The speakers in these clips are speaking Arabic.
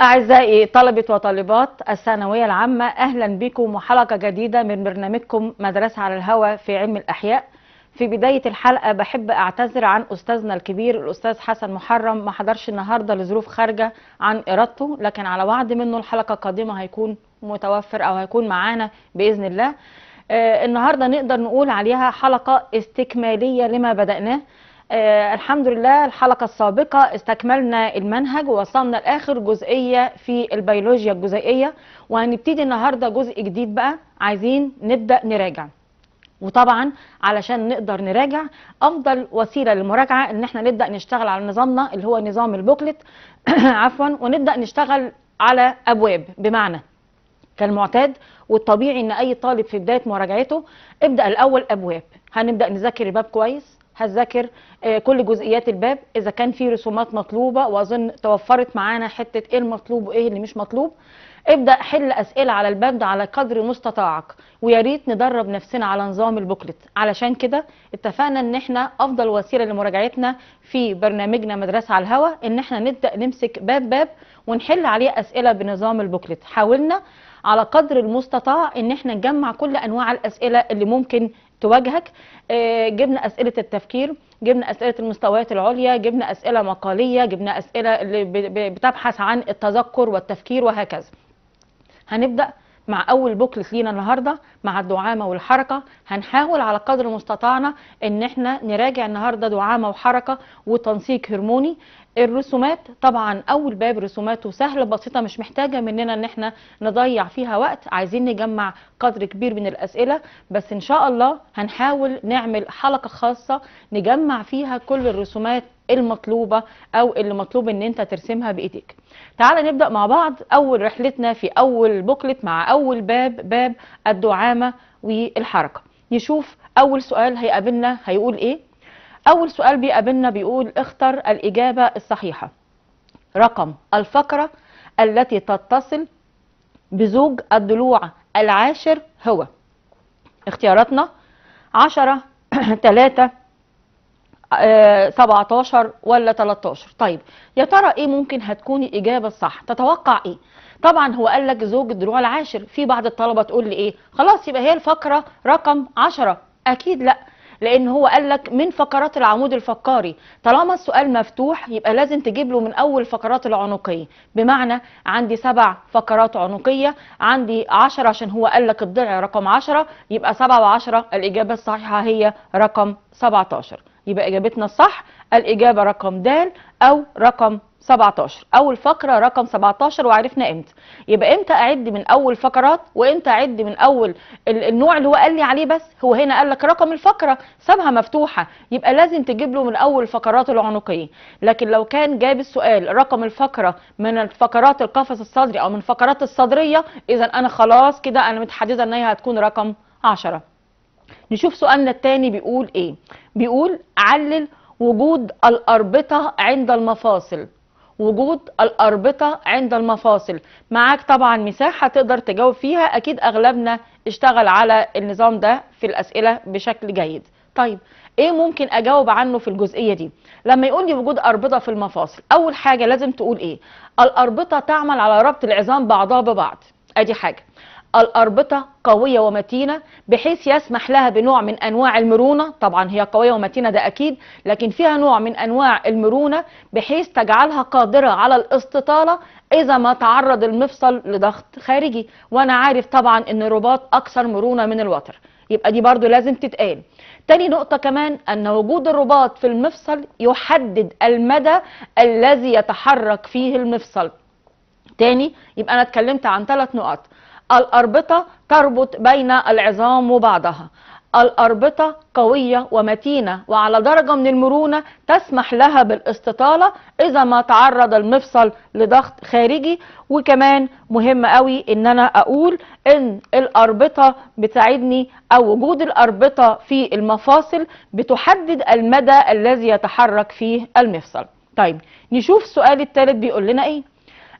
أعزائي طلبة وطالبات الثانوية العامة أهلا بكم وحلقة جديدة من برنامجكم مدرسة على الهوى في علم الأحياء في بداية الحلقة بحب أعتذر عن أستاذنا الكبير الأستاذ حسن محرم ما حضرش النهاردة لظروف خارجة عن إرادته لكن على وعد منه الحلقة القادمة هيكون متوفر أو هيكون معانا بإذن الله آه، النهاردة نقدر نقول عليها حلقة استكمالية لما بدأناه آه الحمد لله الحلقة السابقة استكملنا المنهج ووصلنا لآخر جزئية في البيولوجيا الجزيئية وهنبتدي النهاردة جزء جديد بقى عايزين نبدأ نراجع وطبعا علشان نقدر نراجع افضل وسيله للمراجعه ان احنا نبدا نشتغل على نظامنا اللي هو نظام البوكلت عفوا ونبدا نشتغل على ابواب بمعنى كالمعتاد والطبيعي ان اي طالب في بدايه مراجعته ابدا الاول ابواب هنبدا نذاكر الباب كويس هتذاكر آه، كل جزئيات الباب اذا كان في رسومات مطلوبه واظن توفرت معانا حته ايه المطلوب وايه اللي مش مطلوب ابدا حل اسئله على الباب ده على قدر مستطاعك ويا ريت ندرب نفسنا على نظام البوكلت علشان كده اتفقنا ان احنا افضل وسيله لمراجعتنا في برنامجنا مدرسه على الهوا ان احنا نبدا نمسك باب باب ونحل عليه اسئله بنظام البوكلت حاولنا على قدر المستطاع ان احنا نجمع كل انواع الاسئله اللي ممكن تواجهك آه، جبنا اسئله التفكير جبنا اسئله المستويات العليا جبنا اسئله مقاليه جبنا اسئله اللي بتبحث عن التذكر والتفكير وهكذا هنبدا مع اول بوكلت لينا النهارده مع الدعامه والحركه هنحاول على قدر مستطاعنا ان احنا نراجع النهارده دعامه وحركه وتنسيق هرموني الرسومات طبعا اول باب رسوماته سهله بسيطه مش محتاجه مننا ان احنا نضيع فيها وقت عايزين نجمع قدر كبير من الاسئله بس ان شاء الله هنحاول نعمل حلقه خاصه نجمع فيها كل الرسومات المطلوبه او اللي مطلوب ان انت ترسمها بايديك تعال نبدا مع بعض اول رحلتنا في اول بوكلت مع اول باب باب الدعامه والحركه نشوف اول سؤال هيقابلنا هيقول ايه اول سؤال بيقابلنا بيقول اختر الاجابه الصحيحه رقم الفقره التي تتصل بزوج الضلوع العاشر هو اختياراتنا 10 3 17 آه، ولا 13 طيب يا ترى ايه ممكن هتكون الاجابه الصح تتوقع ايه طبعا هو قال لك زوج الدروع العاشر في بعض الطلبه تقول لي ايه خلاص يبقى هي الفقره رقم 10 اكيد لا لان هو قال لك من فقرات العمود الفقري طالما السؤال مفتوح يبقى لازم تجيب له من اول فقرات العنقيه بمعنى عندي سبع فقرات عنقيه عندي 10 عشان هو قال لك الضلع رقم 10 يبقى 7 و10 الاجابه الصحيحه هي رقم 17 يبقى إجابتنا الصح الإجابة رقم د أو رقم 17 أول فقرة رقم 17 وعرفنا إمتى يبقى إمتى أعد من أول فقرات وإمتى أعد من أول النوع اللي هو قال لي عليه بس هو هنا قال لك رقم الفقرة سابها مفتوحة يبقى لازم تجيب له من أول فقرات العنقية لكن لو كان جاب السؤال رقم الفقرة من الفقرات القفص الصدري أو من فقرات الصدرية إذا أنا خلاص كده أنا متحددة إن هي هتكون رقم 10 نشوف سؤالنا التاني بيقول ايه بيقول علل وجود الاربطه عند المفاصل وجود الاربطه عند المفاصل معاك طبعا مساحه تقدر تجاوب فيها اكيد اغلبنا اشتغل على النظام ده في الاسئله بشكل جيد طيب ايه ممكن اجاوب عنه في الجزئيه دي لما يقول لي وجود اربطه في المفاصل اول حاجه لازم تقول ايه الاربطه تعمل على ربط العظام بعضها ببعض ادي حاجه الأربطة قوية ومتينة بحيث يسمح لها بنوع من أنواع المرونة طبعا هي قوية ومتينة ده أكيد لكن فيها نوع من أنواع المرونة بحيث تجعلها قادرة على الاستطالة إذا ما تعرض المفصل لضغط خارجي وأنا عارف طبعا أن الرباط أكثر مرونة من الوتر يبقى دي برضو لازم تتقال تاني نقطة كمان أن وجود الرباط في المفصل يحدد المدى الذي يتحرك فيه المفصل تاني يبقى أنا اتكلمت عن ثلاث نقط الأربطة تربط بين العظام وبعضها الأربطة قوية ومتينة وعلى درجة من المرونة تسمح لها بالاستطالة إذا ما تعرض المفصل لضغط خارجي وكمان مهم قوي إن أنا أقول إن الأربطة بتساعدني أو وجود الأربطة في المفاصل بتحدد المدى الذي يتحرك فيه المفصل طيب نشوف السؤال الثالث بيقول لنا إيه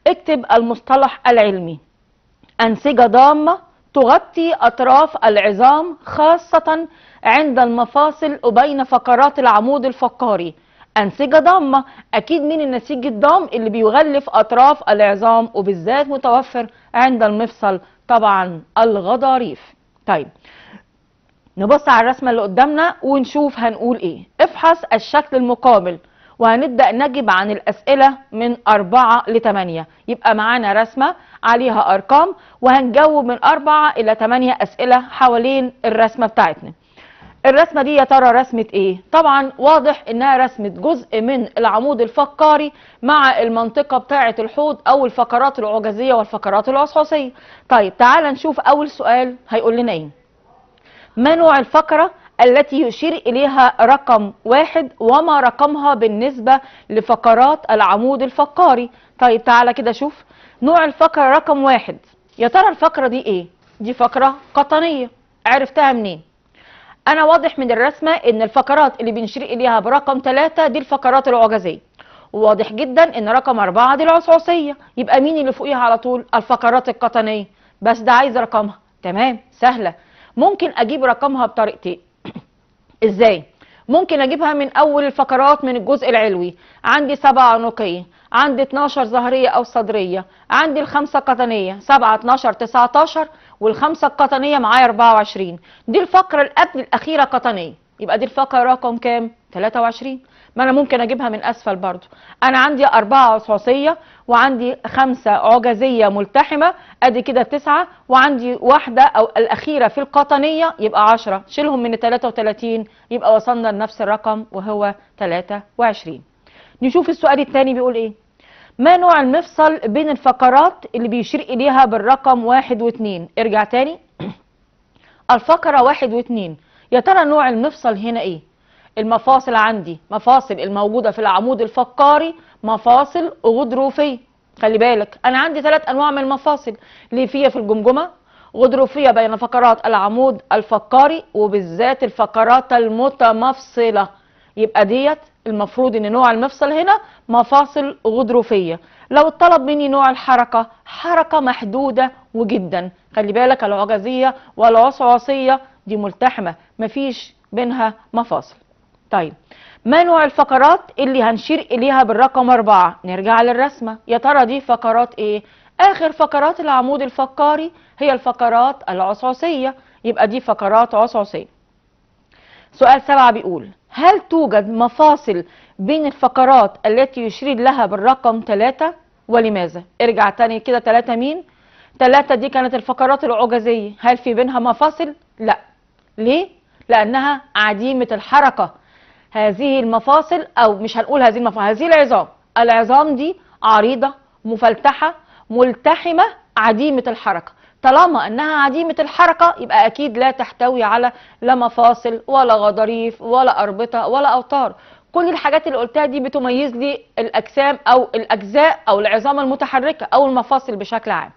اكتب المصطلح العلمي أنسجة ضامة تغطي أطراف العظام خاصة عند المفاصل وبين فقرات العمود الفقاري أنسجة ضامة أكيد من النسيج الضام اللي بيغلف أطراف العظام وبالذات متوفر عند المفصل طبعا الغضاريف طيب نبص على الرسمة اللي قدامنا ونشوف هنقول ايه افحص الشكل المقابل وهنبدأ نجب عن الأسئلة من أربعة ل 8 يبقى معانا رسمة عليها أرقام وهنجاوب من أربعة إلى 8 أسئلة حوالين الرسمة بتاعتنا الرسمة دي يا ترى رسمة ايه؟ طبعا واضح انها رسمة جزء من العمود الفقاري مع المنطقة بتاعة الحوض او الفقرات العجزية والفقرات العصعصية. طيب تعال نشوف اول سؤال هيقول لنا ايه؟ ما نوع الفقرة التي يشير إليها رقم واحد وما رقمها بالنسبة لفقرات العمود الفقاري طيب تعالى كده شوف نوع الفقرة رقم واحد يا ترى الفقرة دي ايه دي فقرة قطنية عرفتها منين انا واضح من الرسمة ان الفقرات اللي بنشير اليها برقم ثلاثة دي الفقرات العجزية وواضح جدا ان رقم اربعة دي العصعصية يبقى مين اللي فوقيها على طول الفقرات القطنية بس ده عايز رقمها تمام سهلة ممكن اجيب رقمها بطريقتين ازاي ممكن اجيبها من اول الفقرات من الجزء العلوي عندي سبعة عنقية عندي 12 ظهرية او صدرية عندي الخمسة قطنية 7 12 19 والخمسة القطنية معايا 24 دي الفقرة القبل الاخيرة قطنية يبقى دي الفقرة رقم كام 23 ما انا ممكن اجيبها من اسفل برضو انا عندي اربعة عصعصيه وعندي خمسة عجزية ملتحمة ادي كده تسعة وعندي واحدة او الاخيرة في القطنية يبقى عشرة شيلهم من 33 يبقى وصلنا لنفس الرقم وهو 23 نشوف السؤال الثاني بيقول ايه ما نوع المفصل بين الفقرات اللي بيشير اليها بالرقم واحد واثنين ارجع تاني الفقرة واحد واثنين يا ترى نوع المفصل هنا ايه المفاصل عندي مفاصل الموجودة في العمود الفقاري مفاصل غضروفية خلي بالك أنا عندي ثلاث أنواع من المفاصل ليفية في الجمجمة غضروفية بين فقرات العمود الفقاري وبالذات الفقرات المتمفصلة يبقى ديت المفروض ان نوع المفصل هنا مفاصل غضروفية لو اتطلب مني نوع الحركة حركة محدودة وجدا خلي بالك العجزية والعصعصية دي ملتحمة مفيش بينها مفاصل طيب ما نوع الفقرات اللي هنشير إليها بالرقم أربعة نرجع للرسمة يا ترى دي فقرات إيه آخر فقرات العمود الفقري هي الفقرات العصعصية يبقى دي فقرات عصعصية سؤال سبعة بيقول هل توجد مفاصل بين الفقرات التي يشير لها بالرقم ثلاثة ولماذا ارجع تاني كده ثلاثة مين ثلاثة دي كانت الفقرات العجزية هل في بينها مفاصل لا ليه لأنها عديمة الحركة هذه المفاصل او مش هنقول هذه المفاصل هذه العظام العظام دي عريضه مفلتحه ملتحمه عديمه الحركه طالما انها عديمه الحركه يبقى اكيد لا تحتوي على لا مفاصل ولا غضاريف ولا اربطه ولا اوتار كل الحاجات اللي قلتها دي بتميز لي الاجسام او الاجزاء او العظام المتحركه او المفاصل بشكل عام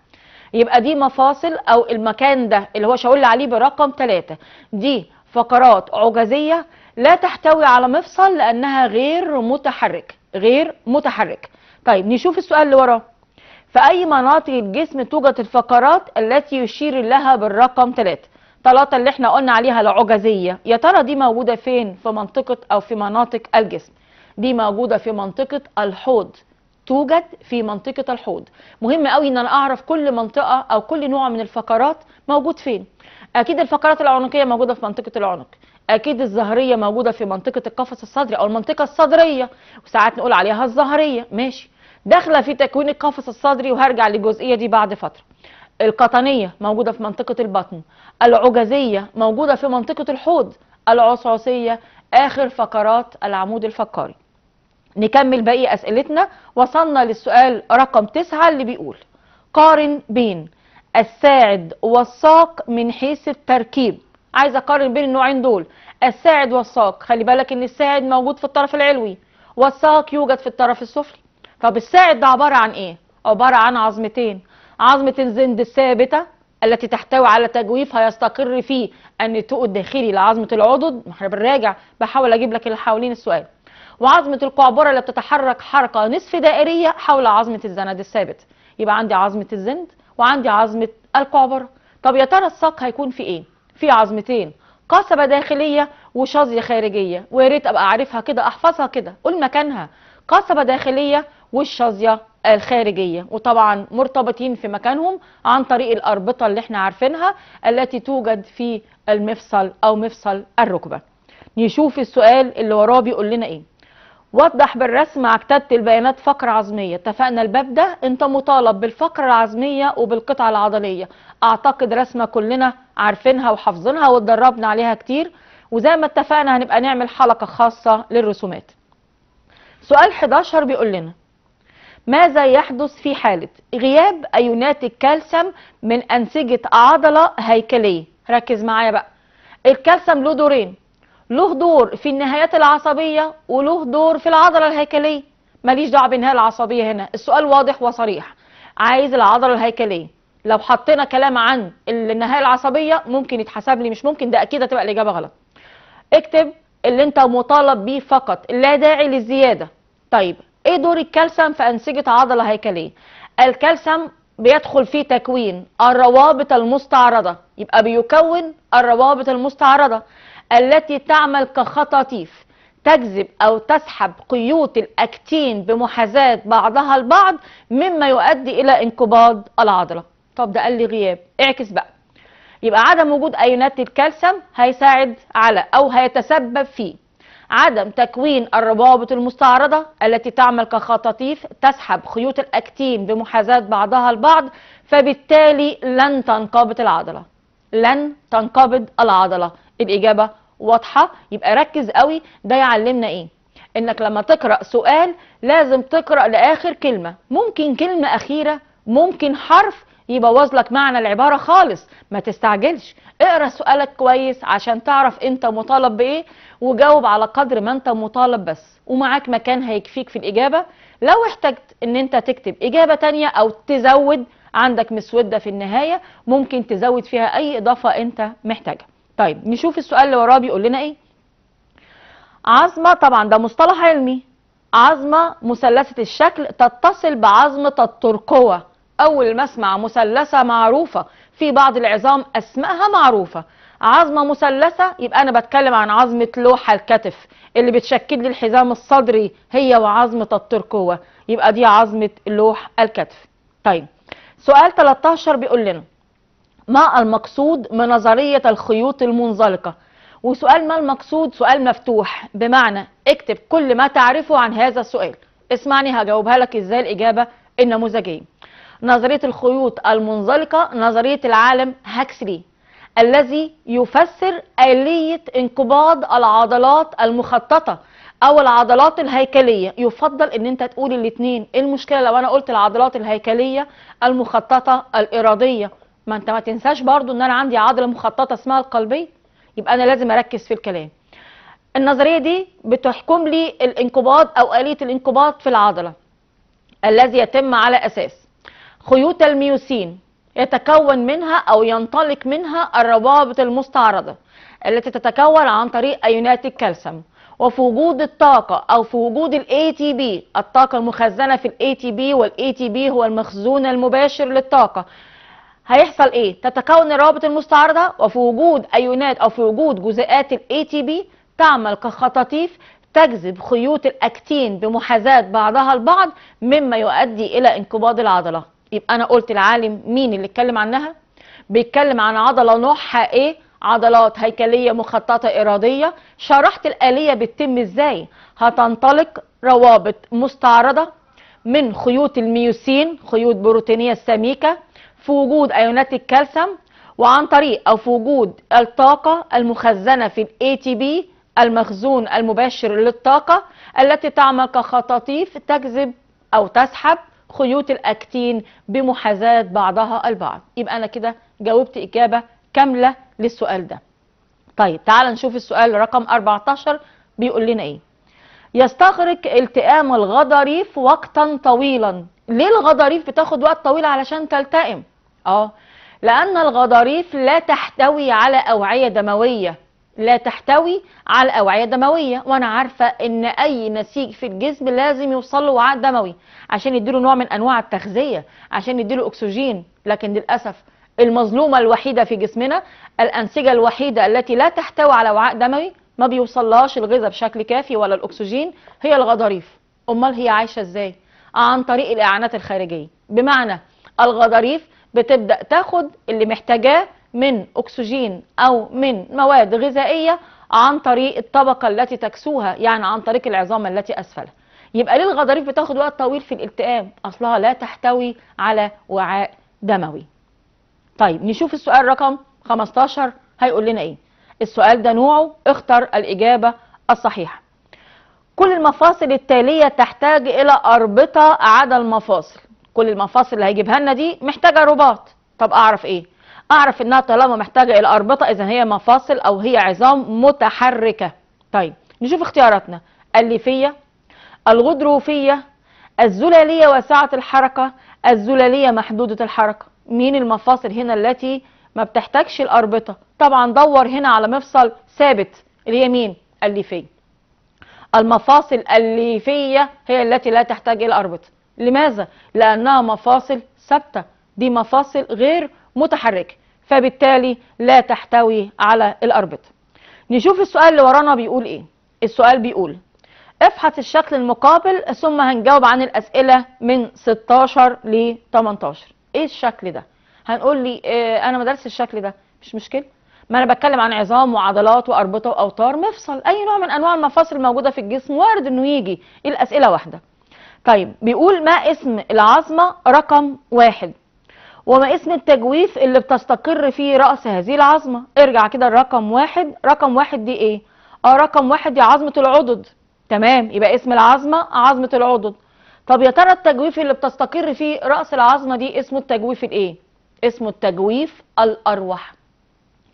يبقى دي مفاصل او المكان ده اللي هو شاور عليه برقم ثلاثة دي فقرات عجزيه لا تحتوي على مفصل لأنها غير متحرك غير متحرك طيب نشوف السؤال اللي وراه في أي مناطق الجسم توجد الفقرات التي يشير لها بالرقم 3 ثلاثة اللي احنا قلنا عليها العجزية يا ترى دي موجودة فين في منطقة أو في مناطق الجسم دي موجودة في منطقة الحوض توجد في منطقة الحوض مهم قوي ان انا اعرف كل منطقة او كل نوع من الفقرات موجود فين اكيد الفقرات العنقية موجودة في منطقة العنق اكيد الظهريه موجوده في منطقه القفص الصدري او المنطقه الصدريه وساعات نقول عليها الظهريه ماشي داخله في تكوين القفص الصدري وهرجع للجزئيه دي بعد فتره القطنيه موجوده في منطقه البطن العجزيه موجوده في منطقه الحوض العصعصيه اخر فقرات العمود الفقري نكمل باقي اسئلتنا وصلنا للسؤال رقم تسعة اللي بيقول قارن بين الساعد والساق من حيث التركيب عايزه اقارن بين النوعين دول الساعد والساق خلي بالك ان الساعد موجود في الطرف العلوي والساق يوجد في الطرف السفلي طب الساعد ده عباره عن ايه عباره عن عظمتين عظمه الزند الثابته التي تحتوي على تجويف هيستقر فيه النتوء الداخلي لعظمه العضد احنا بنراجع بحاول اجيب لك اللي حوالين السؤال وعظمه القعبره اللي بتتحرك حركه نصف دائريه حول عظمه الزند الثابت يبقى عندي عظمه الزند وعندي عظمه القعبره طب يا ترى الساق هيكون في ايه في عظمتين قصبة داخلية وشظية خارجية ويا ريت ابقى عارفها كده احفظها كده قول مكانها قصبة داخلية والشظية الخارجية وطبعا مرتبطين في مكانهم عن طريق الأربطة اللي احنا عارفينها التي توجد في المفصل أو مفصل الركبة نشوف السؤال اللي وراه بيقول لنا ايه وضح بالرسم مع البيانات فقرة عظمية اتفقنا الباب ده انت مطالب بالفقرة العظمية وبالقطعة العضلية اعتقد رسمة كلنا عارفينها وحافظينها واتدربنا عليها كتير وزي ما اتفقنا هنبقى نعمل حلقة خاصة للرسومات سؤال 11 بيقول لنا ماذا يحدث في حالة غياب أيونات الكالسيوم من أنسجة عضلة هيكلية ركز معايا بقى الكالسيوم له دورين له دور في النهايات العصبية وله دور في العضلة الهيكلية ماليش دعوة بالنهاية العصبية هنا السؤال واضح وصريح عايز العضلة الهيكلية لو حطينا كلام عن النهاية العصبية ممكن يتحسب لي مش ممكن ده أكيد هتبقى الإجابة غلط اكتب اللي انت مطالب بيه فقط لا داعي للزيادة طيب ايه دور الكالسيوم في أنسجة عضلة هيكلية الكالسيوم بيدخل في تكوين الروابط المستعرضة يبقى بيكون الروابط المستعرضة التي تعمل كخطاطيف تجذب أو تسحب قيود الأكتين بمحاذاة بعضها البعض مما يؤدي إلى انقباض العضلة طب ده قال لي غياب اعكس بقى يبقى عدم وجود أيونات الكالسيوم هيساعد على أو هيتسبب في عدم تكوين الروابط المستعرضة التي تعمل كخطاطيف تسحب خيوط الأكتين بمحاذاة بعضها البعض فبالتالي لن تنقبض العضلة لن تنقبض العضلة الاجابه واضحه يبقى ركز قوي ده يعلمنا ايه انك لما تقرا سؤال لازم تقرا لاخر كلمه ممكن كلمه اخيره ممكن حرف يبوظ لك معنى العباره خالص ما تستعجلش اقرا سؤالك كويس عشان تعرف انت مطالب بايه وجاوب على قدر ما انت مطالب بس ومعاك مكان هيكفيك في الاجابه لو احتجت ان انت تكتب اجابه تانية او تزود عندك مسوده في النهايه ممكن تزود فيها اي اضافه انت محتاجها طيب نشوف السؤال اللي وراه بيقول لنا ايه عظمه طبعا ده مصطلح علمي عظمه مثلثه الشكل تتصل بعظمه الترقوه اول ما اسمع مثلثه معروفه في بعض العظام اسمائها معروفه عظمه مثلثه يبقى انا بتكلم عن عظمه لوحه الكتف اللي بتشكل لي الحزام الصدري هي وعظمه الترقوه يبقى دي عظمه لوح الكتف طيب سؤال 13 بيقول لنا ما المقصود من نظرية الخيوط المنزلقة وسؤال ما المقصود سؤال مفتوح بمعنى اكتب كل ما تعرفه عن هذا السؤال اسمعني هجاوبها لك ازاي الإجابة النموذجية نظرية الخيوط المنزلقة نظرية العالم هاكسلي الذي يفسر آلية انقباض العضلات المخططة او العضلات الهيكليه يفضل ان انت تقول الاثنين إيه المشكله لو انا قلت العضلات الهيكليه المخططه الاراديه ما انت ما تنساش برضو ان انا عندي عضله مخططه اسمها القلبيه يبقى انا لازم اركز في الكلام النظريه دي بتحكم لي الانقباض او اليه الانقباض في العضله الذي يتم على اساس خيوط الميوسين يتكون منها او ينطلق منها الروابط المستعرضه التي تتكون عن طريق ايونات الكالسيوم وفي وجود الطاقة أو في وجود تي ATP الطاقة المخزنة في بي ATP تي ATP هو المخزون المباشر للطاقة هيحصل ايه تتكون الروابط المستعرضه وفي وجود ايونات او في وجود جزيئات الاي تي بي تعمل كخطاطيف تجذب خيوط الاكتين بمحاذاه بعضها البعض مما يؤدي الى انقباض العضله يبقى انا قلت العالم مين اللي اتكلم عنها بيتكلم عن عضله نوعها ايه عضلات هيكليه مخططه اراديه شرحت الاليه بتتم ازاي هتنطلق روابط مستعرضه من خيوط الميوسين خيوط بروتينيه سميكة في وجود ايونات الكالسيوم وعن طريق او في وجود الطاقه المخزنه في الاي تي بي المخزون المباشر للطاقه التي تعمل كخطاطيف تجذب او تسحب خيوط الاكتين بمحاذاه بعضها البعض يبقى انا كده جاوبت اجابه كامله للسؤال ده طيب تعال نشوف السؤال رقم 14 بيقول لنا ايه يستغرق التئام الغضاريف وقتا طويلا ليه الغضاريف بتاخد وقت طويل علشان تلتئم اه لأن الغضاريف لا تحتوي على أوعية دموية لا تحتوي على أوعية دموية وأنا عارفة إن أي نسيج في الجسم لازم يوصل له وعاء دموي عشان يديله نوع من أنواع التغذية عشان يديله أكسجين لكن للأسف المظلومة الوحيدة في جسمنا الأنسجة الوحيدة التي لا تحتوي على وعاء دموي ما بيوصلهاش الغذاء بشكل كافي ولا الأكسجين هي الغضاريف أمال هي عايشة إزاي؟ عن طريق الإعانات الخارجية بمعنى الغضاريف بتبدأ تاخد اللي محتاجاه من أكسجين أو من مواد غذائية عن طريق الطبقة التي تكسوها يعني عن طريق العظام التي أسفلها يبقى ليه الغضاريف بتاخد وقت طويل في الالتئام أصلها لا تحتوي على وعاء دموي طيب نشوف السؤال رقم 15 هيقول لنا إيه السؤال ده نوعه اختر الإجابة الصحيحة كل المفاصل التالية تحتاج إلى أربطة عدا المفاصل كل المفاصل اللي هيجيبها لنا دي محتاجه رباط طب اعرف ايه اعرف انها طالما محتاجه الى اربطه اذا هي مفاصل او هي عظام متحركه طيب نشوف اختياراتنا الليفيه الغضروفيه الزلاليه واسعه الحركه الزلاليه محدوده الحركه مين المفاصل هنا التي ما بتحتاجش الاربطه طبعا دور هنا على مفصل ثابت اللي هي مين الليفيه المفاصل الليفيه هي التي لا تحتاج الى اربطه لماذا؟ لأنها مفاصل ثابتة دي مفاصل غير متحركة فبالتالي لا تحتوي على الأربطة نشوف السؤال اللي ورانا بيقول إيه السؤال بيقول افحص الشكل المقابل ثم هنجاوب عن الأسئلة من 16 ل 18 إيه الشكل ده؟ هنقول لي اه أنا ما الشكل ده مش مشكلة ما انا بتكلم عن عظام وعضلات واربطه واوتار مفصل اي نوع من انواع المفاصل الموجوده في الجسم وارد انه يجي الاسئله واحده طيب بيقول ما اسم العظمة رقم واحد وما اسم التجويف اللي بتستقر فيه رأس هذه العظمة ارجع كده لرقم واحد رقم واحد دي ايه اه رقم واحد دي عظمة العضد تمام يبقى اسم العظمة عظمة العضد طب يا ترى التجويف اللي بتستقر فيه رأس العظمة دي اسمه التجويف الايه اسمه التجويف الأروح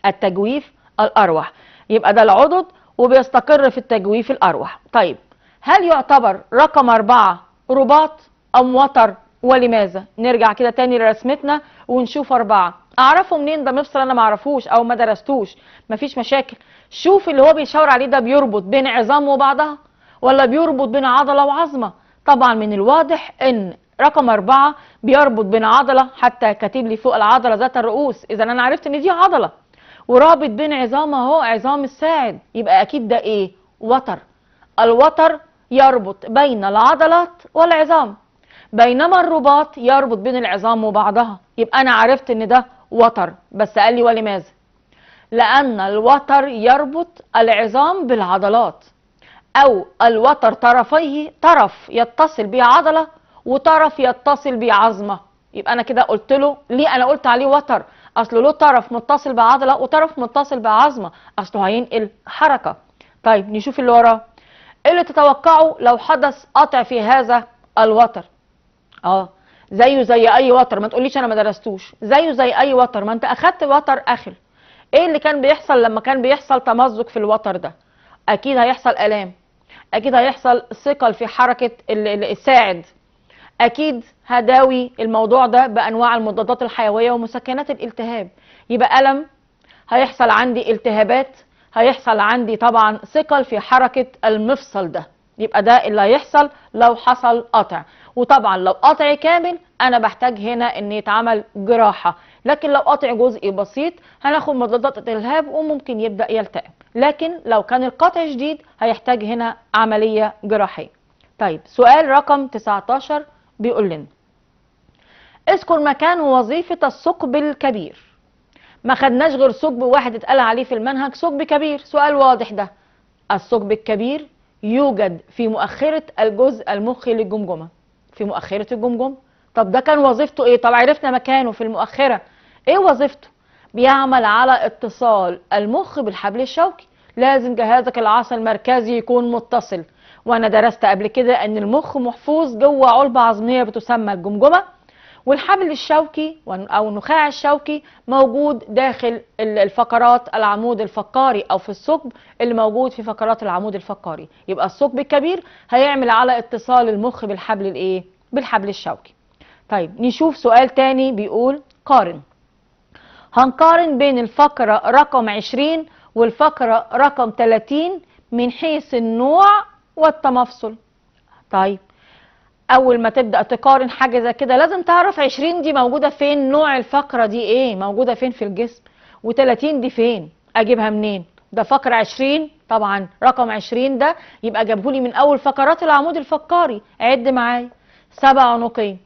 التجويف الأروح يبقى ده العضد وبيستقر في التجويف الأروح طيب هل يعتبر رقم أربعة رباط أم وتر ولماذا نرجع كده تاني لرسمتنا ونشوف أربعة أعرفه منين ده مفصل أنا ما اعرفوش أو ما درستوش مفيش مشاكل شوف اللي هو بيشاور عليه ده بيربط بين عظام وبعضها ولا بيربط بين عضلة وعظمة طبعا من الواضح ان رقم أربعة بيربط بين عضلة حتى كاتب لي فوق العضلة ذات الرؤوس إذا أنا عرفت إن دي عضلة ورابط بين عظام أهو عظام الساعد يبقى أكيد ده إيه؟ وتر الوتر يربط بين العضلات والعظام بينما الرباط يربط بين العظام وبعضها يبقى أنا عرفت إن ده وتر بس قال لي ولماذا لأن الوتر يربط العظام بالعضلات أو الوتر طرفيه طرف يتصل بيه عضلة وطرف يتصل بيه عظمة يبقى أنا كده قلت له ليه أنا قلت عليه وتر أصله له طرف متصل بعضلة وطرف متصل بعظمة أصله هينقل حركة طيب نشوف اللي وراه ايه اللي تتوقعه لو حدث قطع في هذا الوتر اه زيه زي اي وتر ما تقوليش انا ما درستوش زيه زي اي وتر ما انت اخدت وتر اخر ايه اللي كان بيحصل لما كان بيحصل تمزق في الوتر ده اكيد هيحصل الام اكيد هيحصل ثقل في حركه الساعد اكيد هداوي الموضوع ده بانواع المضادات الحيويه ومسكنات الالتهاب يبقى الم هيحصل عندي التهابات هيحصل عندي طبعا ثقل في حركة المفصل ده يبقى ده اللي هيحصل لو حصل قطع وطبعا لو قطع كامل انا بحتاج هنا ان يتعمل جراحة لكن لو قطع جزئي بسيط هناخد مضادات الهاب وممكن يبدأ يلتئم لكن لو كان القطع شديد هيحتاج هنا عملية جراحية طيب سؤال رقم 19 بيقول لنا اذكر مكان وظيفة الثقب الكبير ما خدناش غير ثقب واحد اتقال عليه في المنهج ثقب كبير سؤال واضح ده الثقب الكبير يوجد في مؤخرة الجزء المخي للجمجمة في مؤخرة الجمجمة طب ده كان وظيفته ايه طب عرفنا مكانه في المؤخرة ايه وظيفته بيعمل على اتصال المخ بالحبل الشوكي لازم جهازك العصبي المركزي يكون متصل وانا درست قبل كده ان المخ محفوظ جوه علبة عظمية بتسمى الجمجمة والحبل الشوكي او النخاع الشوكي موجود داخل الفقرات العمود الفقاري او في الثقب اللي موجود في فقرات العمود الفقاري يبقى الثقب الكبير هيعمل على اتصال المخ بالحبل الايه بالحبل الشوكي طيب نشوف سؤال تاني بيقول قارن هنقارن بين الفقرة رقم 20 والفقرة رقم 30 من حيث النوع والتمفصل طيب اول ما تبدا تقارن حاجه زي كده لازم تعرف 20 دي موجوده فين نوع الفقره دي ايه موجوده فين في الجسم و30 دي فين اجيبها منين ده فقر 20 طبعا رقم 20 ده يبقى جابهولي من اول فقرات العمود الفقري عد معايا سبع عنقين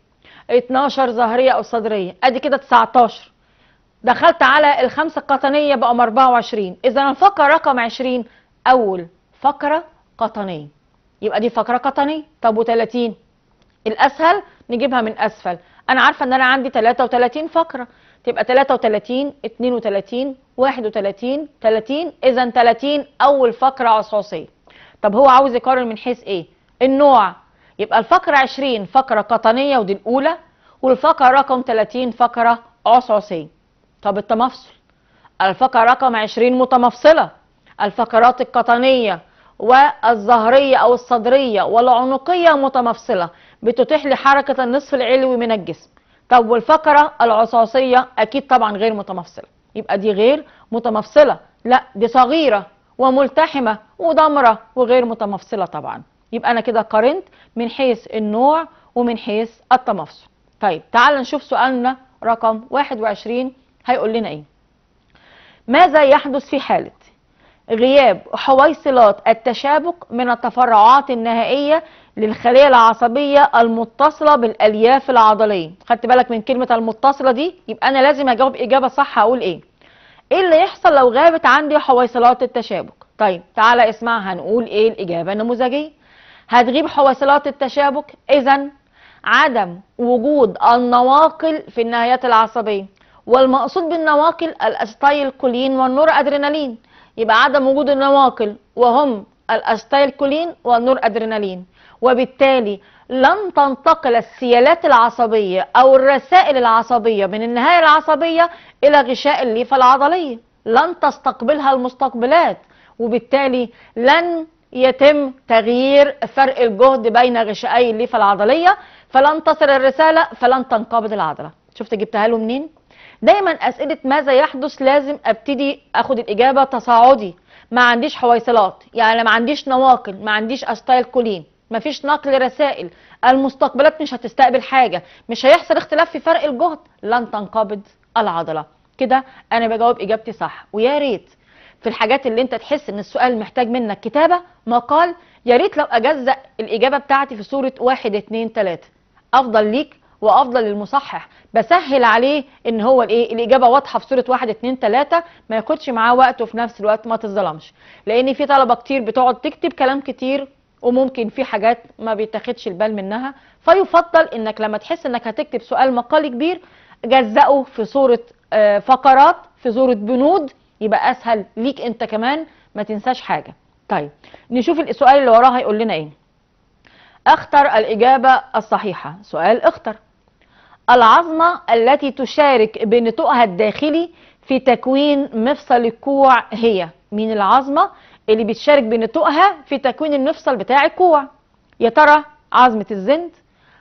12 ظهريه او صدريه ادي كده 19 دخلت على الخمسه القطنيه بقى 24 اذا الفقره رقم 20 اول فقره قطنيه يبقى دي فقره قطنيه طب و30 الاسهل نجيبها من اسفل انا عارفه ان انا عندي 33 فقره تبقى 33 32 31 30 اذا 30 اول فقره عصاصيه طب هو عاوز يقارن من حيث ايه النوع يبقى الفقره 20 فقره قطنيه ودي الاولى والفقره رقم 30 فقره عصاصيه طب التمفصل الفقره رقم 20 متمفصله الفقرات القطنيه والظهرية أو الصدرية والعنقية متمفصلة بتتيح لي حركة النصف العلوي من الجسم طب والفقرة العصاصية أكيد طبعا غير متمفصلة يبقى دي غير متمفصلة لا دي صغيرة وملتحمة وضمرة وغير متمفصلة طبعا يبقى أنا كده قارنت من حيث النوع ومن حيث التمفصل طيب تعال نشوف سؤالنا رقم 21 هيقول لنا إيه ماذا يحدث في حالة غياب حويصلات التشابك من التفرعات النهائية للخلية العصبية المتصلة بالألياف العضلية خدت بالك من كلمة المتصلة دي يبقى أنا لازم أجاوب إجابة صح أقول إيه إيه اللي يحصل لو غابت عندي حويصلات التشابك طيب تعالى اسمع هنقول إيه الإجابة النموذجية هتغيب حويصلات التشابك إذا عدم وجود النواقل في النهايات العصبية والمقصود بالنواقل الأستايل كولين والنور أدرينالين يبقى عدم وجود النواقل وهم الاستايلكولين والنور ادرينالين وبالتالي لن تنتقل السيالات العصبية او الرسائل العصبية من النهاية العصبية الى غشاء الليفة العضلية لن تستقبلها المستقبلات وبالتالي لن يتم تغيير فرق الجهد بين غشائي الليفة العضلية فلن تصل الرسالة فلن تنقبض العضلة شفت جبتها له منين؟ دايما اسئله ماذا يحدث لازم ابتدي اخد الاجابه تصاعدي ما عنديش حويصلات يعني ما عنديش نواقل ما عنديش استايل كولين ما فيش نقل رسائل المستقبلات مش هتستقبل حاجه مش هيحصل اختلاف في فرق الجهد لن تنقبض العضله كده انا بجاوب اجابتي صح ويا ريت في الحاجات اللي انت تحس ان السؤال محتاج منك كتابه مقال يا ريت لو اجزأ الاجابه بتاعتي في صوره واحد اتنين تلاته افضل ليك وافضل للمصحح بسهل عليه ان هو الايه الاجابه واضحه في صوره 1 2 3 ما ياخدش معاه وقت وفي نفس الوقت ما تتظلمش لان في طلبه كتير بتقعد تكتب كلام كتير وممكن في حاجات ما بيتاخدش البال منها فيفضل انك لما تحس انك هتكتب سؤال مقالي كبير جزأه في صوره آه، فقرات في صوره بنود يبقى اسهل ليك انت كمان ما تنساش حاجه طيب نشوف السؤال اللي وراه هيقول لنا ايه اختر الإجابة الصحيحة سؤال اختر العظمة التي تشارك بنطقها الداخلي في تكوين مفصل الكوع هي مين العظمة اللي بتشارك بنطقها في تكوين المفصل بتاع الكوع يا ترى عظمة الزند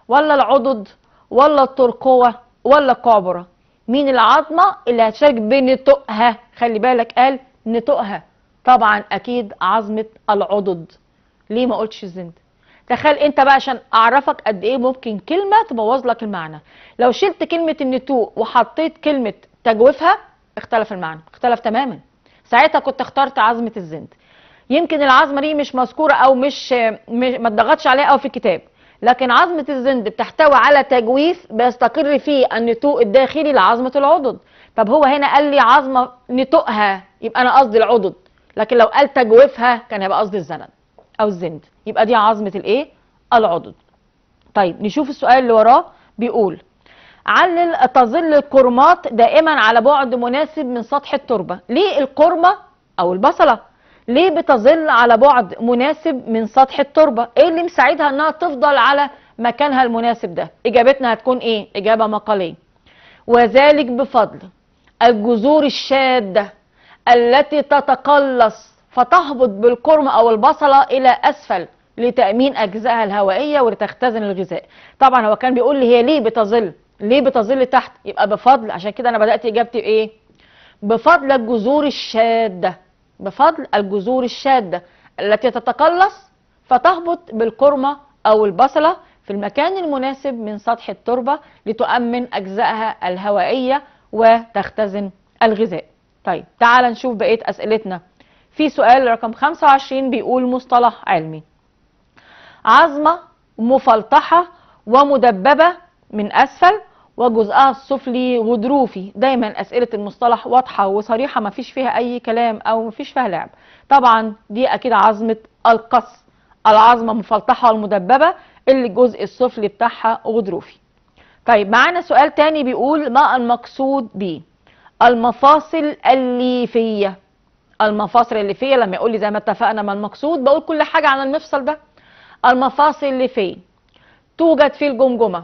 ولا العضد ولا الترقوة ولا القعبرة مين العظمة اللي هتشارك بنطقها خلي بالك قال نطقها طبعا أكيد عظمة العضد ليه ما قلتش الزند تخيل انت بقى عشان اعرفك قد ايه ممكن كلمه تبوظ لك المعنى لو شلت كلمه النتوء وحطيت كلمه تجويفها اختلف المعنى اختلف تماما ساعتها كنت اخترت عظمه الزند يمكن العظمه دي مش مذكوره او مش ما اتضغطش عليها او في الكتاب لكن عظمه الزند بتحتوي على تجويف بيستقر فيه النتوء الداخلي لعظمه العضد طب هو هنا قال لي عظمه نتوءها يبقى انا قصدي العضد لكن لو قال تجويفها كان هيبقى قصدي الزند او الزند يبقى دي عظمه الايه العضد طيب نشوف السؤال اللي وراه بيقول علل تظل الكرمات دائما على بعد مناسب من سطح التربه ليه الكرمه او البصله ليه بتظل على بعد مناسب من سطح التربه ايه اللي مساعدها انها تفضل على مكانها المناسب ده اجابتنا هتكون ايه اجابه مقاليه وذلك بفضل الجذور الشاده التي تتقلص فتهبط بالكرم أو البصلة إلى أسفل لتأمين أجزائها الهوائية ولتختزن الغذاء طبعا هو كان بيقول لي هي ليه بتظل ليه بتظل تحت يبقى بفضل عشان كده أنا بدأت إجابتي بإيه بفضل الجذور الشادة بفضل الجذور الشادة التي تتقلص فتهبط بالكرمة أو البصلة في المكان المناسب من سطح التربة لتؤمن أجزائها الهوائية وتختزن الغذاء طيب تعال نشوف بقية أسئلتنا في سؤال رقم 25 بيقول مصطلح علمي عظمة مفلطحة ومدببة من أسفل وجزءها السفلي غضروفي دايما أسئلة المصطلح واضحة وصريحة ما فيش فيها أي كلام أو ما فيش فيها لعب طبعا دي أكيد عظمة القص العظمة مفلطحة والمدببة اللي الجزء السفلي بتاعها غضروفي طيب معانا سؤال تاني بيقول ما المقصود به المفاصل الليفية المفاصل اللي فيه لما يقول لي زي ما اتفقنا ما المقصود بقول كل حاجة عن المفصل ده المفاصل اللي فيه توجد في الجمجمة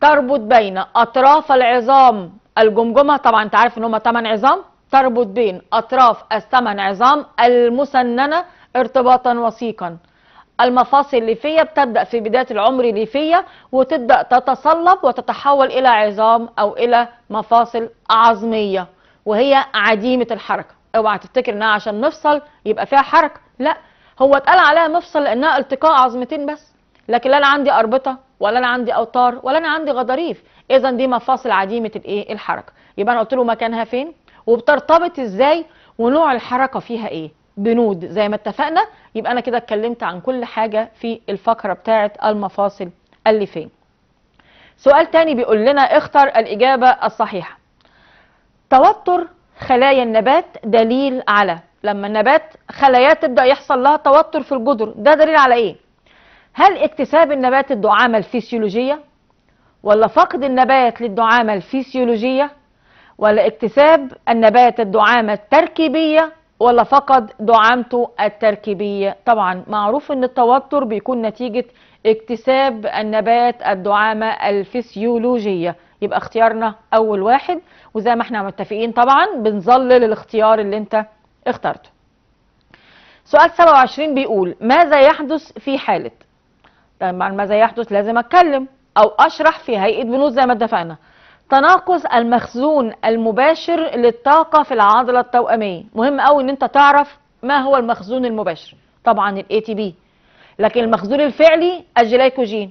تربط بين أطراف العظام الجمجمة طبعا انت عارف ان هم 8 عظام تربط بين أطراف الثمان عظام المسننة ارتباطا وثيقا المفاصل الليفية بتبدأ في بداية العمر الليفية وتبدأ تتصلب وتتحول إلى عظام أو إلى مفاصل عظمية وهي عديمة الحركة اوعى تفتكر انها عشان مفصل يبقى فيها حركه لا هو اتقال عليها مفصل لانها التقاء عظمتين بس لكن لا انا عندي اربطه ولا انا عندي اوتار ولا انا عندي غضاريف اذا دي مفاصل عديمه الايه الحركه يبقى انا قلت له مكانها فين وبترتبط ازاي ونوع الحركه فيها ايه بنود زي ما اتفقنا يبقى انا كده اتكلمت عن كل حاجه في الفقره بتاعه المفاصل اللي فين سؤال تاني بيقول لنا اختر الاجابه الصحيحه توتر خلايا النبات دليل على لما النبات خلاياه تبدا يحصل لها توتر في الجذر ده دليل على ايه هل اكتساب النبات الدعامه الفسيولوجيه ولا فقد النبات للدعامه الفسيولوجيه ولا اكتساب النبات الدعامه التركيبيه ولا فقد دعامته التركيبيه طبعا معروف ان التوتر بيكون نتيجه اكتساب النبات الدعامه الفسيولوجيه يبقى اختيارنا اول واحد وزي ما احنا متفقين طبعا بنظلل الاختيار اللي انت اخترته سؤال 27 بيقول ماذا يحدث في حالة طبعا ماذا يحدث لازم اتكلم او اشرح في هيئة بنود زي ما اتفقنا تناقص المخزون المباشر للطاقة في العضلة التوأمية مهم قوي ان انت تعرف ما هو المخزون المباشر طبعا الاي تي بي لكن المخزون الفعلي الجلايكوجين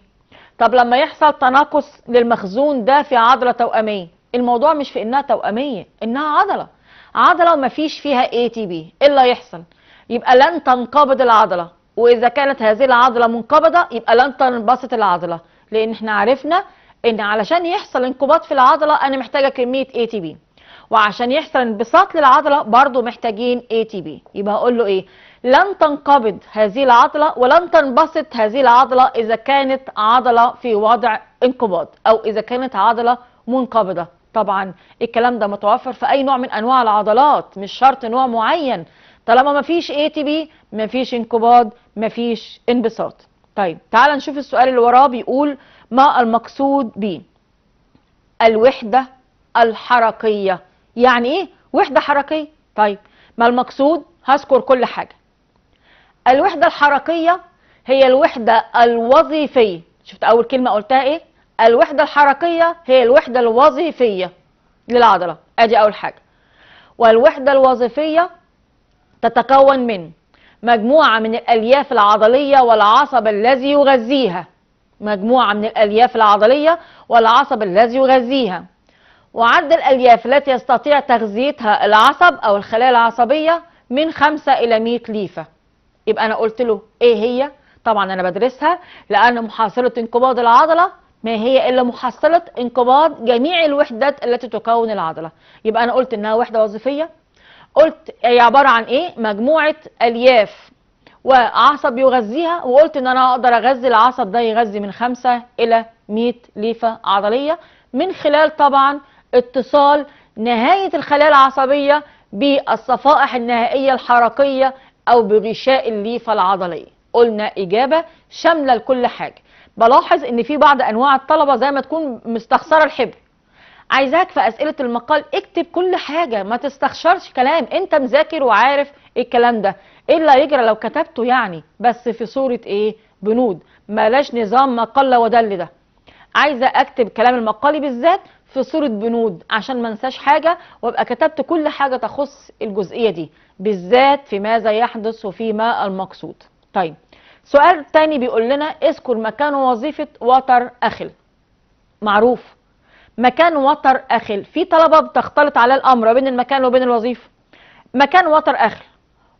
طب لما يحصل تناقص للمخزون ده في عضله تواميه الموضوع مش في انها تواميه انها عضله عضله فيش فيها اي تي بي ايه اللي هيحصل يبقى لن تنقبض العضله واذا كانت هذه العضله منقبضه يبقى لن تنبسط العضله لان احنا عرفنا ان علشان يحصل انقباض في العضله انا محتاجه كميه اي تي بي وعشان يحصل انبساط للعضله برضو محتاجين اي تي بي يبقى هقول له ايه لن تنقبض هذه العضلة ولن تنبسط هذه العضلة إذا كانت عضلة في وضع انقباض أو إذا كانت عضلة منقبضة طبعا الكلام ده متوفر في أي نوع من أنواع العضلات مش شرط نوع معين طالما مفيش اي تي بي مفيش انقباض مفيش انبساط طيب تعال نشوف السؤال اللي وراه بيقول ما المقصود به الوحدة الحركية يعني ايه وحدة حركية طيب ما المقصود هذكر كل حاجة الوحدة الحركية هي الوحدة الوظيفية شفت أول كلمة قلتها إيه؟ الوحدة الحركية هي الوحدة الوظيفية للعضلة أدي أول حاجة والوحدة الوظيفية تتكون من مجموعة من الألياف العضلية والعصب الذي يغذيها مجموعة من الألياف العضلية والعصب الذي يغذيها وعد الألياف التي يستطيع تغذيتها العصب أو الخلايا العصبية من 5 إلى 100 ليفة يبقى انا قلت له ايه هي طبعا انا بدرسها لان محصله انقباض العضله ما هي الا محصله انقباض جميع الوحدات التي تكون العضله يبقى انا قلت انها وحده وظيفيه قلت هي عباره عن ايه مجموعه الياف وعصب يغذيها وقلت ان انا اقدر اغذي العصب ده يغذي من 5 الى 100 ليفه عضليه من خلال طبعا اتصال نهايه الخلايا العصبيه بالصفائح النهائيه الحركيه أو بغشاء الليفة العضلية قلنا إجابة شاملة لكل حاجة بلاحظ إن في بعض أنواع الطلبة زي ما تكون مستخسرة الحبر عايزاك في أسئلة المقال اكتب كل حاجة ما تستخسرش كلام أنت مذاكر وعارف الكلام ده إيه اللي هيجرى لو كتبته يعني بس في صورة إيه بنود ملاش نظام ما قل ودل ده عايزه اكتب كلام المقالي بالذات في صوره بنود عشان ما انساش حاجه وابقى كتبت كل حاجه تخص الجزئيه دي بالذات في ماذا يحدث وفيما المقصود طيب سؤال تاني بيقول لنا اذكر مكان وظيفه وتر اخل معروف مكان وتر اخل في طلبه بتختلط على الامر بين المكان وبين الوظيفه مكان وتر اخل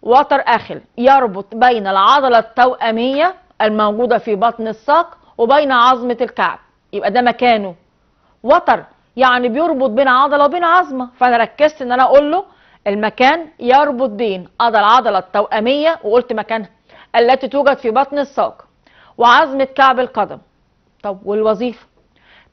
وتر اخل يربط بين العضله التواميه الموجوده في بطن الساق وبين عظمه الكعب يبقى ده مكانه وتر يعني بيربط بين عضله وبين عظمه فانا ركزت ان انا اقول له المكان يربط بين العضله التواميه وقلت مكانها التي توجد في بطن الساق وعظمه كعب القدم طب والوظيفه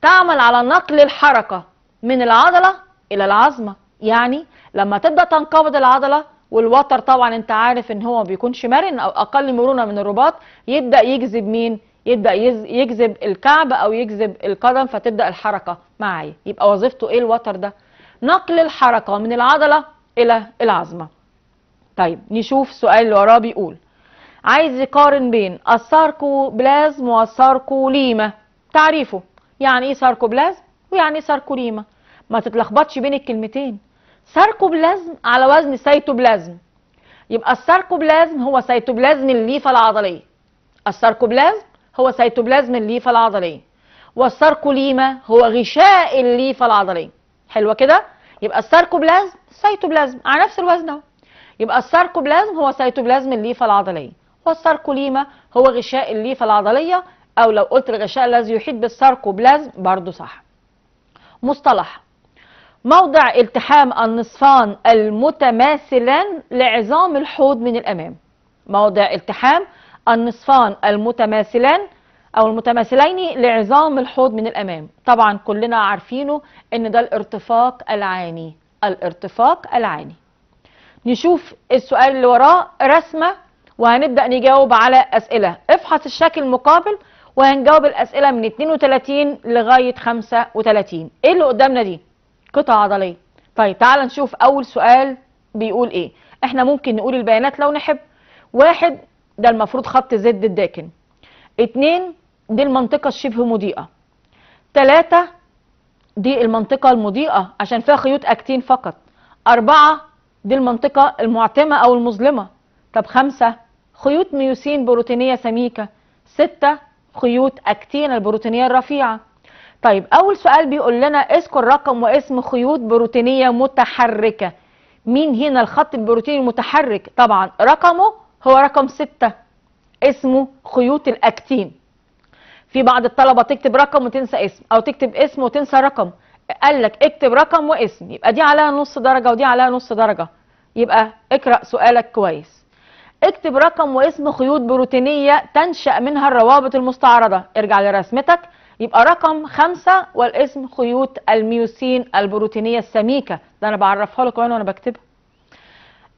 تعمل على نقل الحركه من العضله الى العظمه يعني لما تبدا تنقبض العضله والوتر طبعا انت عارف ان هو ما بيكونش مرن او اقل مرونه من الرباط يبدا يجذب مين يبدا يجذب الكعب او يجذب القدم فتبدا الحركه معايا يبقى وظيفته ايه الوتر ده نقل الحركه من العضله الى العظمه طيب نشوف سؤال اللي وراه بيقول عايز يقارن بين الساركوبلازم والساركوليما تعريفه يعني ايه ساركوبلازم ويعني ايه ساركوليما ما تتلخبطش بين الكلمتين ساركوبلازم على وزن سيتوبلازم يبقى الساركوبلازم هو سيتوبلازم الليفه العضليه الساركوبلازم هو سيتوبلازم الليفه العضليه والساركوليما هو غشاء الليفه العضليه حلوه كده يبقى الساركوبلازم سيتوبلازم على نفس الوزن اهو يبقى الساركوبلازم هو سيتوبلازم الليفه العضليه والساركوليما هو غشاء الليفه العضليه او لو قلت الغشاء الذي يحيط بالساركوبلازم برضو صح مصطلح موضع التحام النصفان المتماثلان لعظام الحوض من الامام موضع التحام النصفان المتماثلان او المتماثلين لعظام الحوض من الامام طبعا كلنا عارفينه ان ده الارتفاق العاني الارتفاق العاني نشوف السؤال اللي وراه رسمه وهنبدا نجاوب على اسئله افحص الشكل المقابل وهنجاوب الاسئله من 32 لغايه 35 ايه اللي قدامنا دي قطع عضليه طيب تعال نشوف اول سؤال بيقول ايه احنا ممكن نقول البيانات لو نحب واحد ده المفروض خط زد الداكن اتنين دي المنطقة الشبه مضيئة تلاتة دي المنطقة المضيئة عشان فيها خيوط أكتين فقط أربعة دي المنطقة المعتمة أو المظلمة طب خمسة خيوط ميوسين بروتينية سميكة ستة خيوط أكتين البروتينية الرفيعة طيب أول سؤال بيقول لنا اذكر رقم واسم خيوط بروتينية متحركة مين هنا الخط البروتيني المتحرك طبعا رقمه هو رقم ستة اسمه خيوط الاكتين في بعض الطلبة تكتب رقم وتنسى اسم أو تكتب اسم وتنسى رقم قال لك اكتب رقم واسم يبقى دي عليها نص درجة ودي عليها نص درجة يبقى اقرأ سؤالك كويس اكتب رقم واسم خيوط بروتينية تنشأ منها الروابط المستعرضة ارجع لرسمتك يبقى رقم خمسة والاسم خيوط الميوسين البروتينية السميكة ده أنا بعرفها لكم وأنا بكتبها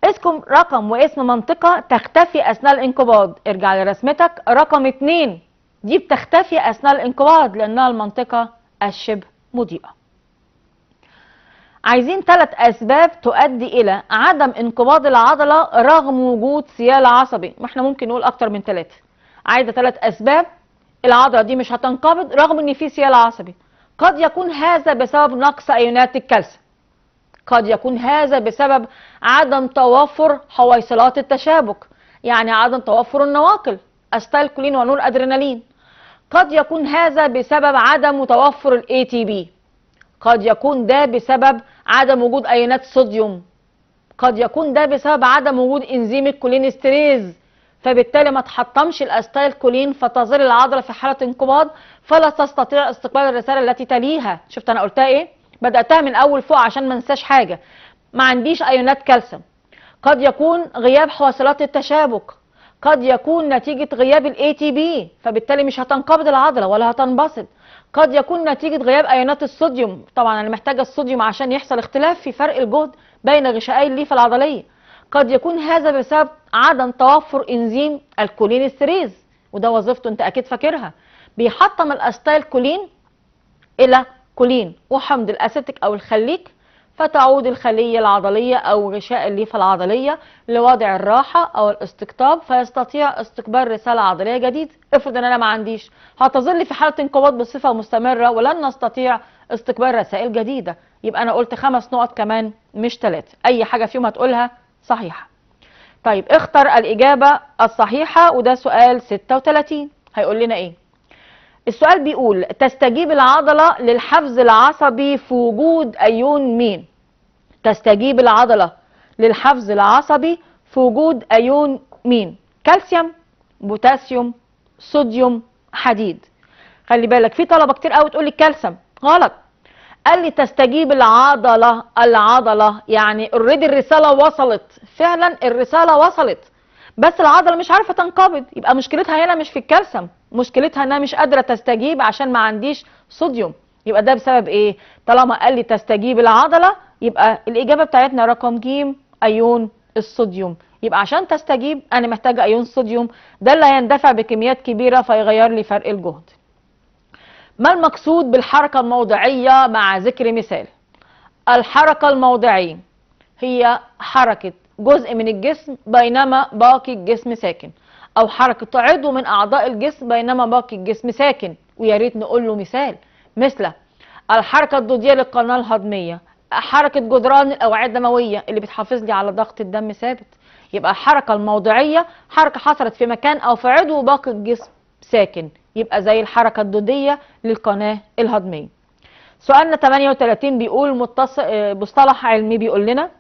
اسم رقم واسم منطقة تختفي أثناء الانقباض ارجع لرسمتك رقم اتنين دي بتختفي أثناء الانقباض لأنها المنطقة الشبه مضيئة عايزين ثلاث أسباب تؤدي إلى عدم انقباض العضلة رغم وجود سيال عصبي ما احنا ممكن نقول أكتر من ثلاثة عايزة ثلاث أسباب العضلة دي مش هتنقبض رغم إن في سيال عصبي قد يكون هذا بسبب نقص أيونات الكالسيوم قد يكون هذا بسبب عدم توفر حويصلات التشابك يعني عدم توفر النواقل استالكولين ونور ادرينالين قد يكون هذا بسبب عدم توفر الاي تي بي قد يكون ده بسبب عدم وجود ايونات صوديوم قد يكون ده بسبب عدم وجود انزيم الكولينستريز فبالتالي ما تحطمش الاستايلكولين فتظل العضله في حاله انقباض فلا تستطيع استقبال الرساله التي تليها شفت انا قلتها ايه بداتها من اول فوق عشان ما انساش حاجه ما عنديش ايونات كالسيوم قد يكون غياب حواصلات التشابك قد يكون نتيجة غياب الاي تي بي فبالتالي مش هتنقبض العضلة ولا هتنبسط قد يكون نتيجة غياب ايونات الصوديوم طبعا انا محتاجة الصوديوم عشان يحصل اختلاف في فرق الجهد بين غشائي الليفة العضلية قد يكون هذا بسبب عدم توفر انزيم الكولين السيريز وده وظيفته انت اكيد فاكرها بيحطم الاستايل كولين الى كولين وحمض الاسيتيك او الخليك فتعود الخلية العضلية أو غشاء الليفة العضلية لوضع الراحة أو الاستقطاب فيستطيع استقبال رسالة عضلية جديدة افرض أن أنا ما عنديش هتظل في حالة انقباض بصفة مستمرة ولن نستطيع استقبال رسائل جديدة يبقى أنا قلت خمس نقط كمان مش ثلاثة أي حاجة فيهم هتقولها صحيحة طيب اختر الإجابة الصحيحة وده سؤال 36 هيقول لنا إيه السؤال بيقول تستجيب العضلة للحفز العصبي في وجود أيون مين؟ تستجيب العضلة للحفز العصبي في وجود أيون مين؟ كالسيوم، بوتاسيوم، صوديوم، حديد. خلي بالك في طلبة كتير قوي تقول لي الكالسيوم غلط. قال لي تستجيب العضلة العضلة يعني اوريدي الرسالة وصلت فعلا الرسالة وصلت بس العضلة مش عارفة تنقبض يبقى مشكلتها هنا مش في الكالسيوم مشكلتها انها مش قادره تستجيب عشان ما عنديش صوديوم يبقى ده بسبب ايه طالما قال لي تستجيب العضله يبقى الاجابه بتاعتنا رقم ج ايون الصوديوم يبقى عشان تستجيب انا محتاجه ايون صوديوم ده اللي هيندفع بكميات كبيره فيغير لي فرق الجهد ما المقصود بالحركه الموضعيه مع ذكر مثال الحركه الموضعيه هي حركه جزء من الجسم بينما باقي الجسم ساكن او حركه عضو من اعضاء الجسم بينما باقي الجسم ساكن ويا ريت نقول له مثال مثل الحركه الضديه للقناه الهضميه حركه جدران الاوعيه الدمويه اللي بتحافظ لي على ضغط الدم ثابت يبقى الحركه الموضعيه حركه حصلت في مكان او في عضو وباقي الجسم ساكن يبقى زي الحركه الضديه للقناه الهضميه سؤالنا 38 بيقول آه، مصطلح علمي بيقول لنا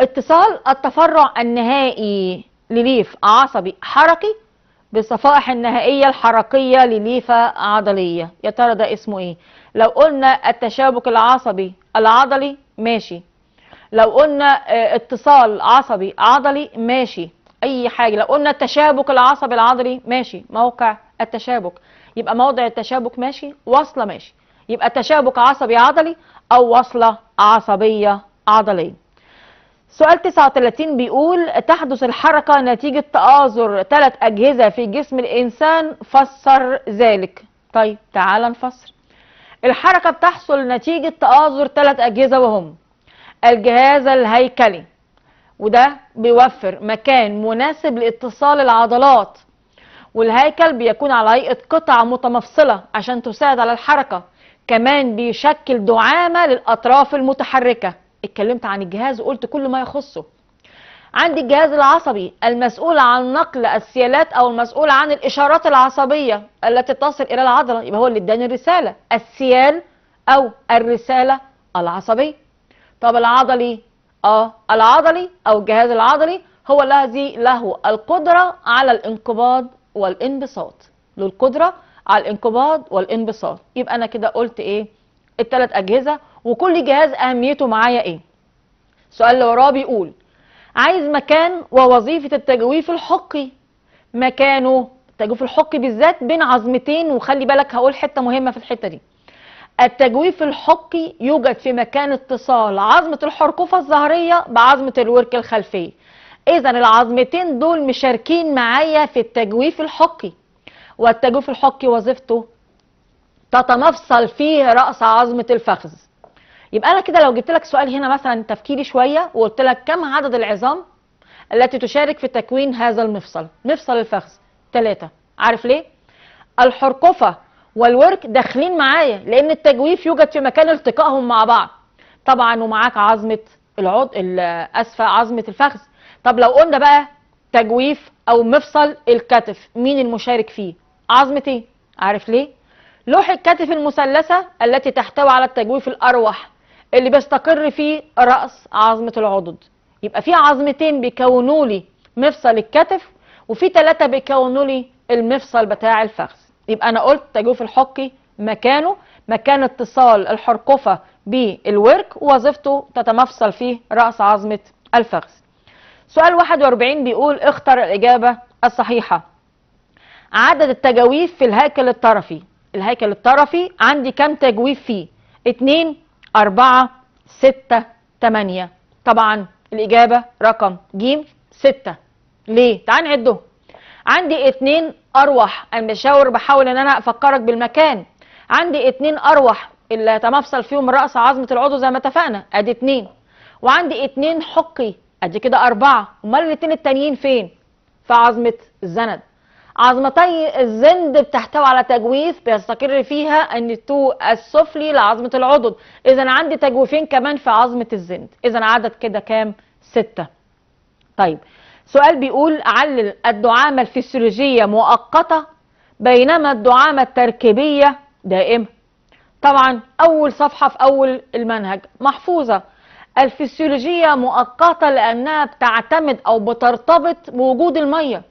اتصال التفرع النهائي لليف عصبي حركي بالصفائح النهائية الحركية لليفة عضلية يا ترى ده اسمه ايه لو قلنا التشابك العصبي العضلي ماشي لو قلنا آه، اتصال عصبي عضلي ماشي اي حاجة لو قلنا التشابك العصبي العضلي ماشي موقع التشابك يبقى موضع التشابك ماشي وصلة ماشي يبقى تشابك عصبي عضلي او وصلة عصبية عضلية سؤال 39 بيقول تحدث الحركة نتيجة تآزر ثلاث أجهزة في جسم الإنسان فسر ذلك طيب تعال نفسر الحركة بتحصل نتيجة تآزر ثلاث أجهزة وهم الجهاز الهيكلي وده بيوفر مكان مناسب لاتصال العضلات والهيكل بيكون على هيئة قطع متمفصلة عشان تساعد على الحركة كمان بيشكل دعامة للأطراف المتحركة اتكلمت عن الجهاز وقلت كل ما يخصه عندي الجهاز العصبي المسؤول عن نقل السيالات او المسؤول عن الاشارات العصبيه التي تصل الى العضله يبقى هو اللي اداني الرساله السيال او الرساله العصبيه طب العضلي اه العضلي او الجهاز العضلي هو الذي له القدره على الانقباض والانبساط له القدره على الانقباض والانبساط يبقى انا كده قلت ايه الثلاث اجهزه وكل جهاز اهميته معايا ايه السؤال اللي وراه بيقول عايز مكان ووظيفه التجويف الحقي مكانه التجويف الحقي بالذات بين عظمتين وخلي بالك هقول حته مهمه في الحته دي التجويف الحقي يوجد في مكان اتصال عظمه الحرقوفه الظهريه بعظمه الورك الخلفيه اذا العظمتين دول مشاركين معايا في التجويف الحقي والتجويف الحقي وظيفته تتمفصل فيه رأس عظمة الفخذ يبقى انا كده لو جبت لك سؤال هنا مثلا تفكيري شويه وقلت لك كم عدد العظام التي تشارك في تكوين هذا المفصل مفصل الفخذ ثلاثة عارف ليه الحرقفة والورك داخلين معايا لان التجويف يوجد في مكان التقائهم مع بعض طبعا ومعاك عظمة العض اسفة عظمة الفخذ طب لو قلنا بقى تجويف او مفصل الكتف مين المشارك فيه عظمة ايه عارف ليه لوح الكتف المثلثة التي تحتوي على التجويف الاروح اللي بيستقر فيه رأس عظمة العضد يبقى في عظمتين بيكونوا لي مفصل الكتف وفي ثلاثة بيكونوا لي المفصل بتاع الفخذ يبقى أنا قلت تجوف الحقي مكانه مكان اتصال الحرقفة بالورك ووظيفته تتمفصل فيه رأس عظمة الفخذ سؤال 41 بيقول اختر الإجابة الصحيحة عدد التجاويف في الهيكل الطرفي الهيكل الطرفي عندي كام تجويف فيه 2 أربعة ستة تمانية طبعا الإجابة رقم ج ستة ليه؟ تعال نعده عندي اتنين أروح أنا بشاور بحاول إن أنا أفكرك بالمكان عندي اتنين أروح اللي هتمفصل فيهم رأس عظمة العضو زي ما اتفقنا أدي اتنين وعندي اتنين حقي أدي كده أربعة أمال الاتنين التانيين فين؟ في عظمة الزند عظمتي الزند بتحتوي على تجويف بيستقر فيها النتو السفلي لعظمة العضد إذا عندي تجويفين كمان في عظمة الزند إذا عدد كده كام؟ ستة طيب سؤال بيقول علل الدعامة الفسيولوجية مؤقتة بينما الدعامة التركيبية دائمة طبعا أول صفحة في أول المنهج محفوظة الفسيولوجية مؤقتة لأنها بتعتمد أو بترتبط بوجود المية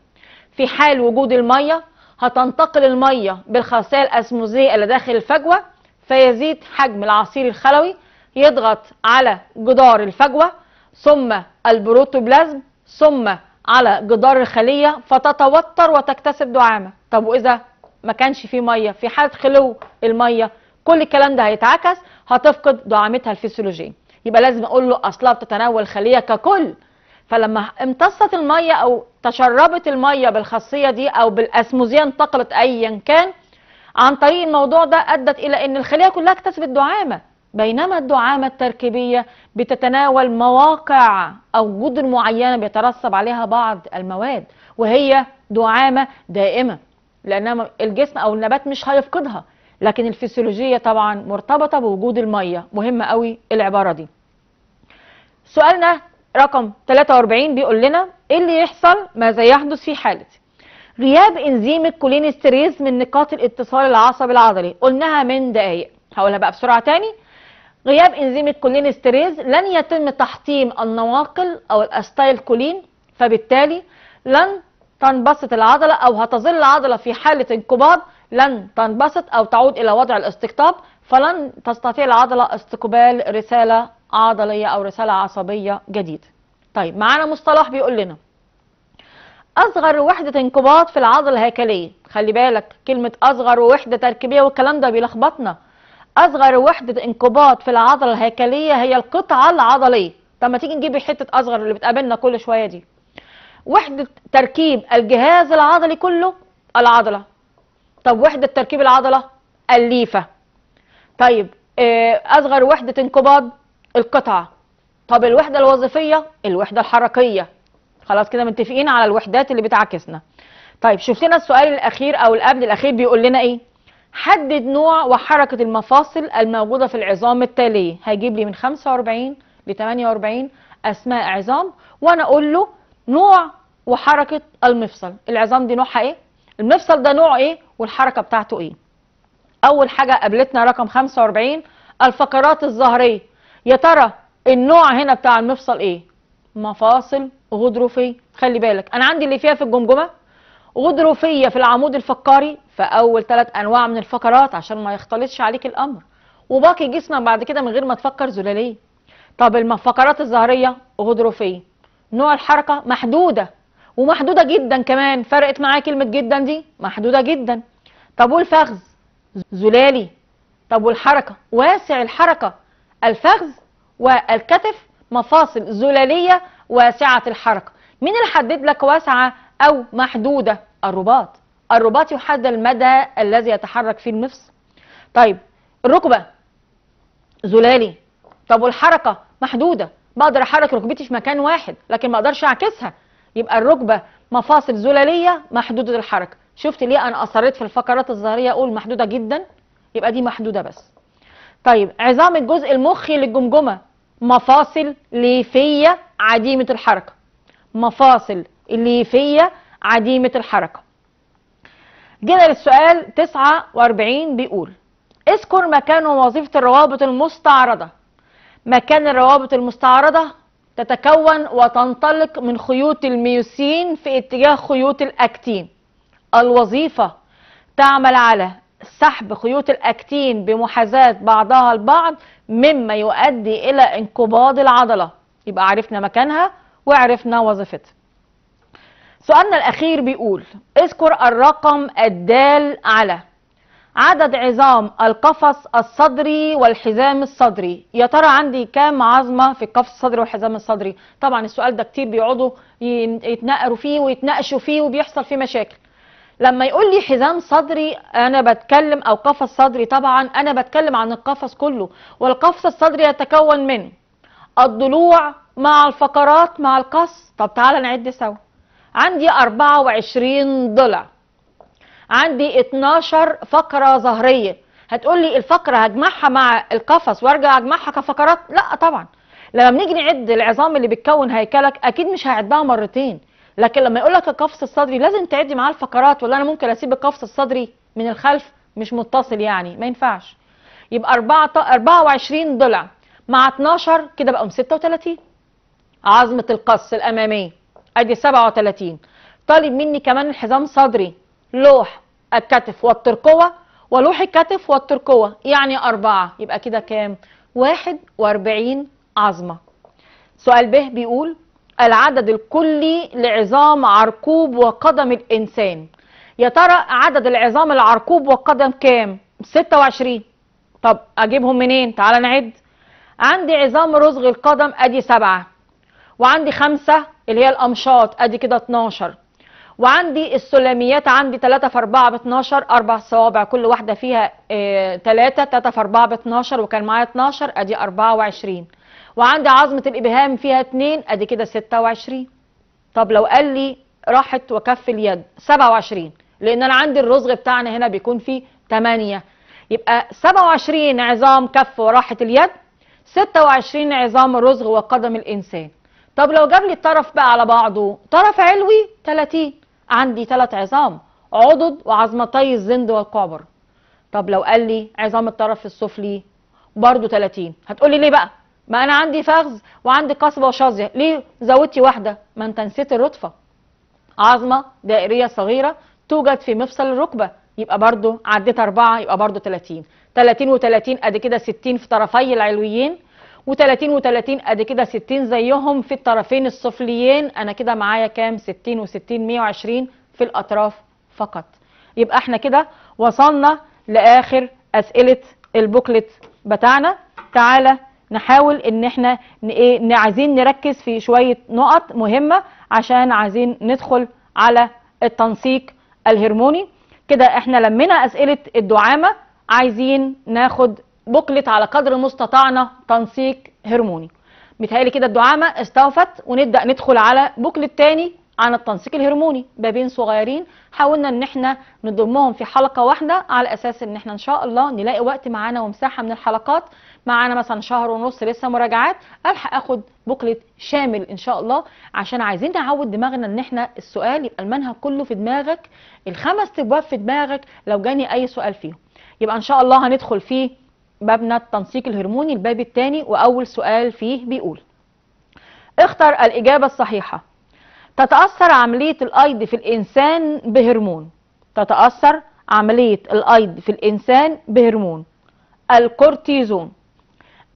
في حال وجود المية هتنتقل المية بالخاصية الأسموزية الى داخل الفجوة فيزيد حجم العصير الخلوي يضغط على جدار الفجوة ثم البروتوبلازم ثم على جدار الخلية فتتوتر وتكتسب دعامة طب وإذا ما كانش فيه مية في حالة خلو المية كل الكلام ده هيتعكس هتفقد دعامتها الفسيولوجية يبقى لازم أقول له أصلها بتتناول الخلية ككل فلما امتصت الميه او تشربت الميه بالخاصيه دي او بالاسموزيه انتقلت ايا كان عن طريق الموضوع ده ادت الى ان الخليه كلها اكتسبت دعامه بينما الدعامه التركيبيه بتتناول مواقع او جدر معينه بيترسب عليها بعض المواد وهي دعامه دائمه لان الجسم او النبات مش هيفقدها لكن الفسيولوجيه طبعا مرتبطه بوجود الميه مهمه قوي العباره دي سؤالنا رقم 43 بيقول لنا ايه اللي يحصل ماذا يحدث في حالة غياب انزيم الكولينستريز من نقاط الاتصال العصبي العضلي قلناها من دقايق هقولها بقى بسرعة تاني غياب انزيم الكولينستريز لن يتم تحطيم النواقل او الاستايل كولين فبالتالي لن تنبسط العضلة او هتظل العضلة في حالة انقباض لن تنبسط او تعود الى وضع الاستقطاب فلن تستطيع العضلة استقبال رسالة عضلية أو رسالة عصبية جديدة طيب معانا مصطلح بيقول لنا أصغر وحدة انقباض في العضلة الهيكلية خلي بالك كلمة أصغر وحدة تركيبية والكلام ده بيلخبطنا أصغر وحدة انقباض في العضلة الهيكلية هي القطعة العضلية طب ما تيجي نجيب حتة أصغر اللي بتقابلنا كل شوية دي وحدة تركيب الجهاز العضلي كله العضلة طب وحدة تركيب العضلة الليفة طيب آه، أصغر وحدة انقباض القطعة طب الوحدة الوظيفية الوحدة الحركية خلاص كده متفقين على الوحدات اللي بتعكسنا طيب شوف لنا السؤال الأخير أو القبل الأخير بيقول لنا إيه حدد نوع وحركة المفاصل الموجودة في العظام التالية هيجيب لي من 45 ل 48 أسماء عظام وأنا أقول له نوع وحركة المفصل العظام دي نوعها إيه المفصل ده نوع إيه والحركة بتاعته إيه أول حاجة قابلتنا رقم 45 الفقرات الظهرية يا ترى النوع هنا بتاع المفصل ايه مفاصل غضروفيه خلي بالك انا عندي اللي فيها في الجمجمه غضروفيه في العمود الفقري في اول ثلاث انواع من الفقرات عشان ما يختلطش عليك الامر وباقي جسمك بعد كده من غير ما تفكر زلاليه طب الفقرات الظهريه غضروفيه نوع الحركه محدوده ومحدوده جدا كمان فرقت معايا كلمه جدا دي محدوده جدا طب والفخذ زلالي طب والحركه واسع الحركه الفخذ والكتف مفاصل زلالية واسعة الحركة مين اللي حدد لك واسعة أو محدودة الرباط الرباط يحدد المدى الذي يتحرك فيه المفصل طيب الركبة زلالي طب والحركة محدودة بقدر أحرك ركبتي في مكان واحد لكن ما أقدرش أعكسها يبقى الركبة مفاصل زلالية محدودة الحركة شفت ليه أنا أصريت في الفقرات الظهرية أقول محدودة جدا يبقى دي محدودة بس طيب عظام الجزء المخي للجمجمة مفاصل ليفية عديمة الحركة مفاصل الليفية عديمة الحركة جينا للسؤال 49 بيقول اذكر مكان ووظيفة الروابط المستعرضة مكان الروابط المستعرضة تتكون وتنطلق من خيوط الميوسين في اتجاه خيوط الأكتين الوظيفة تعمل على سحب خيوط الأكتين بمحاذاة بعضها البعض مما يؤدي إلى انقباض العضلة يبقى عرفنا مكانها وعرفنا وظيفتها سؤالنا الأخير بيقول اذكر الرقم الدال على عدد عظام القفص الصدري والحزام الصدري يا ترى عندي كام عظمة في القفص الصدري والحزام الصدري طبعا السؤال ده كتير بيقعدوا يتنقروا فيه ويتناقشوا فيه وبيحصل فيه مشاكل لما يقول لي حزام صدري انا بتكلم او قفص صدري طبعا انا بتكلم عن القفص كله والقفص الصدري يتكون من الضلوع مع الفقرات مع القص طب تعالى نعد سوا عندي 24 ضلع عندي 12 فقرة ظهرية هتقول لي الفقرة هجمعها مع القفص وارجع اجمعها كفقرات لا طبعا لما بنيجي نعد العظام اللي بتكون هيكلك اكيد مش هعدها مرتين لكن لما يقول لك القفص الصدري لازم تعدي معاه الفقرات ولا انا ممكن اسيب القفص الصدري من الخلف مش متصل يعني ما ينفعش يبقى 4 24 ضلع مع 12 كده بقوا 36 عظمه القص الاماميه ادي 37 طالب مني كمان الحزام صدري لوح الكتف والترقوه ولوح الكتف والترقوه يعني أربعة يبقى كده كام 41 عظمه سؤال ب بيقول العدد الكلي لعظام عرقوب وقدم الإنسان يا ترى عدد العظام العرقوب والقدم كام 26 طب اجيبهم منين تعال نعد عندي عظام رزغ القدم ادي سبعة وعندي خمسة اللي هي الامشاط ادي كده 12 وعندي السلاميات عندي 3 في 4 ب 12 اربع صوابع كل واحده فيها 3 آه، 3 في 4 ب 12 وكان معايا 12 ادي 24 وعندي عظمة الإبهام فيها 2 أدي كده 26 طب لو قال لي راحت وكف اليد 27 لأن أنا عندي الرزغ بتاعنا هنا بيكون فيه 8 يبقى 27 عظام كف وراحة اليد 26 عظام الرزغ وقدم الإنسان طب لو جاب لي الطرف بقى على بعضه طرف علوي 30 عندي 3 عظام عضد وعظمتي الزند والكعبر طب لو قال لي عظام الطرف السفلي برضه 30 هتقولي ليه بقى ما انا عندي فخذ وعندي قصبه وشظيه ليه زودتي واحده ما انت نسيت الرطفه عظمه دائريه صغيره توجد في مفصل الركبه يبقى برده عديت اربعه يبقى برده 30 30 و30 ادي كده 60 في طرفي العلويين و30 و30 ادي كده 60 زيهم في الطرفين السفليين انا كده معايا كام 60 و60 120 في الاطراف فقط يبقى احنا كده وصلنا لاخر اسئله البوكلت بتاعنا تعالى نحاول ان احنا ايه عايزين نركز في شويه نقط مهمه عشان عايزين ندخل على التنسيق الهرموني كده احنا لمينا اسئله الدعامه عايزين ناخد بوكلت على قدر مستطعنا تنسيق هرموني متهيألي كده الدعامه استوفت ونبدا ندخل على بوكلت تاني عن التنسيق الهرموني بابين صغيرين حاولنا ان احنا نضمهم في حلقه واحده على اساس ان احنا ان شاء الله نلاقي وقت معانا ومساحه من الحلقات معانا مثلا شهر ونص لسه مراجعات الحق اخد بوكلت شامل ان شاء الله عشان عايزين نعود دماغنا ان احنا السؤال يبقى المنهج كله في دماغك الخمس ابواب في دماغك لو جاني اي سؤال فيهم يبقى ان شاء الله هندخل في بابنا التنسيق الهرموني الباب الثاني واول سؤال فيه بيقول اختر الاجابه الصحيحه تتاثر عمليه الايض في الانسان بهرمون تتاثر عمليه الايض في الانسان بهرمون الكورتيزون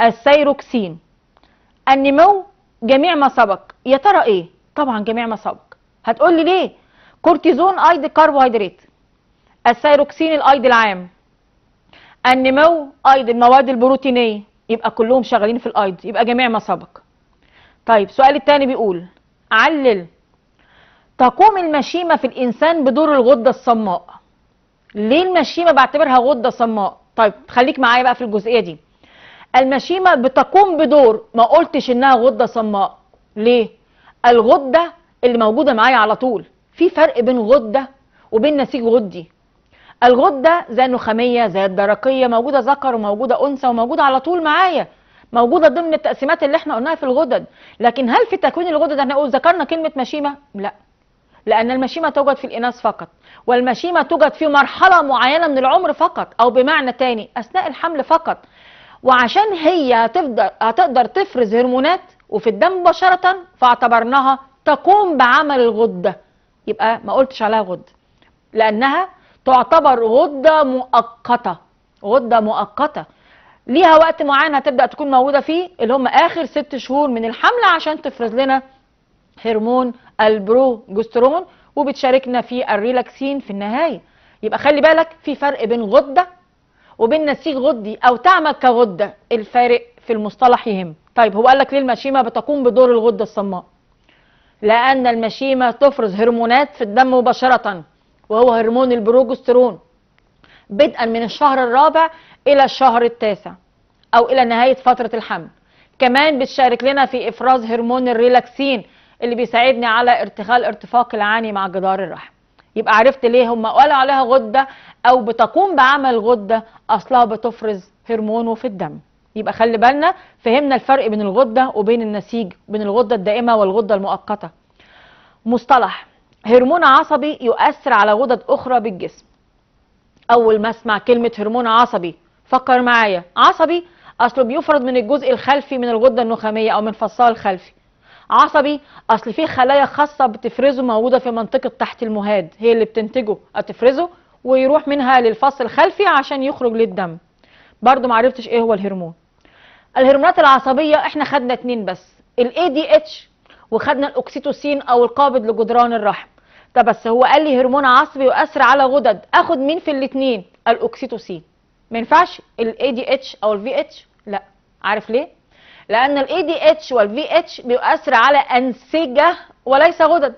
السيروكسين النمو جميع ما سبق يا ترى ايه طبعا جميع ما سبق هتقول لي ليه كورتيزون ايد كربوهيدرات السيروكسين الايد العام النمو ايد المواد البروتينيه يبقى كلهم شغالين في الايد يبقى جميع ما سبق طيب السؤال الثاني بيقول علل تقوم المشيمه في الانسان بدور الغده الصماء ليه المشيمه بعتبرها غده صماء طيب خليك معايا بقى في الجزئيه دي المشيمة بتقوم بدور ما قلتش انها غدة صماء ليه الغدة اللي موجودة معايا على طول في فرق بين غدة وبين نسيج غدي الغدة زي النخامية زي الدرقية موجودة ذكر وموجودة أنثى وموجودة على طول معايا موجودة ضمن التقسيمات اللي احنا قلناها في الغدد لكن هل في تكوين الغدد احنا ذكرنا كلمة مشيمة؟ لا لأن المشيمة توجد في الإناث فقط والمشيمة توجد في مرحلة معينة من العمر فقط أو بمعنى تاني أثناء الحمل فقط وعشان هي هتفضل هتقدر تفرز هرمونات وفي الدم مباشرة فاعتبرناها تقوم بعمل الغدة يبقى ما قلتش عليها غدة لأنها تعتبر غدة مؤقتة غدة مؤقتة ليها وقت معين هتبدأ تكون موجودة فيه اللي هم آخر ست شهور من الحمل عشان تفرز لنا هرمون البروجسترون وبتشاركنا في الريلاكسين في النهاية يبقى خلي بالك في فرق بين غدة وبين نسيج غدي او تعمل كغده الفارق في المصطلح يهم طيب هو قال لك ليه المشيمه بتقوم بدور الغده الصماء لان المشيمه تفرز هرمونات في الدم مباشره وهو هرمون البروجسترون بدءا من الشهر الرابع الى الشهر التاسع او الى نهايه فتره الحمل كمان بتشارك لنا في افراز هرمون الريلاكسين اللي بيساعدني على ارتخال ارتفاق العاني مع جدار الرحم يبقى عرفت ليه هم قالوا عليها غدة أو بتقوم بعمل غدة أصلها بتفرز هرمونه في الدم يبقى خلي بالنا فهمنا الفرق بين الغدة وبين النسيج بين الغدة الدائمة والغدة المؤقتة مصطلح هرمون عصبي يؤثر على غدد أخرى بالجسم أول ما اسمع كلمة هرمون عصبي فكر معايا عصبي أصله بيفرض من الجزء الخلفي من الغدة النخامية أو من فصها الخلفي عصبي اصل في خلايا خاصه بتفرزه موجوده في منطقه تحت المهاد هي اللي بتنتجه هتفرزه ويروح منها للفص الخلفي عشان يخرج للدم برضو ما عرفتش ايه هو الهرمون الهرمونات العصبيه احنا خدنا اتنين بس الاي دي اتش وخدنا الاوكسيتوسين او القابض لجدران الرحم ده بس هو قال لي هرمون عصبي يؤثر على غدد اخد مين في الاتنين الاوكسيتوسين ما ينفعش الاي دي اتش او الفي اتش لا عارف ليه لان الاي دي اتش والفي اتش بيؤثر على انسجه وليس غدد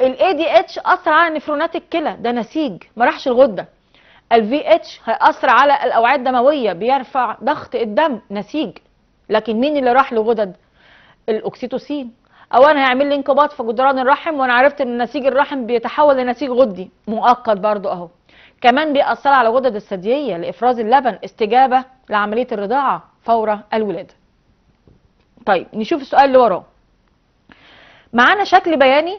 الاي دي اتش اثر على نفرونات الكلى ده نسيج ما راحش الغده الفي اتش هيأثر على الاوعيه الدمويه بيرفع ضغط الدم نسيج لكن مين اللي راح لغدد الاكسيتوسين او انا هيعمل لي انقباض في جدران الرحم وانا عرفت ان نسيج الرحم بيتحول لنسيج غدي مؤقت برضو اهو كمان بيأثر على غدد الثدييه لافراز اللبن استجابه لعمليه الرضاعه فور الولاده طيب نشوف السؤال اللي وراه معانا شكل بياني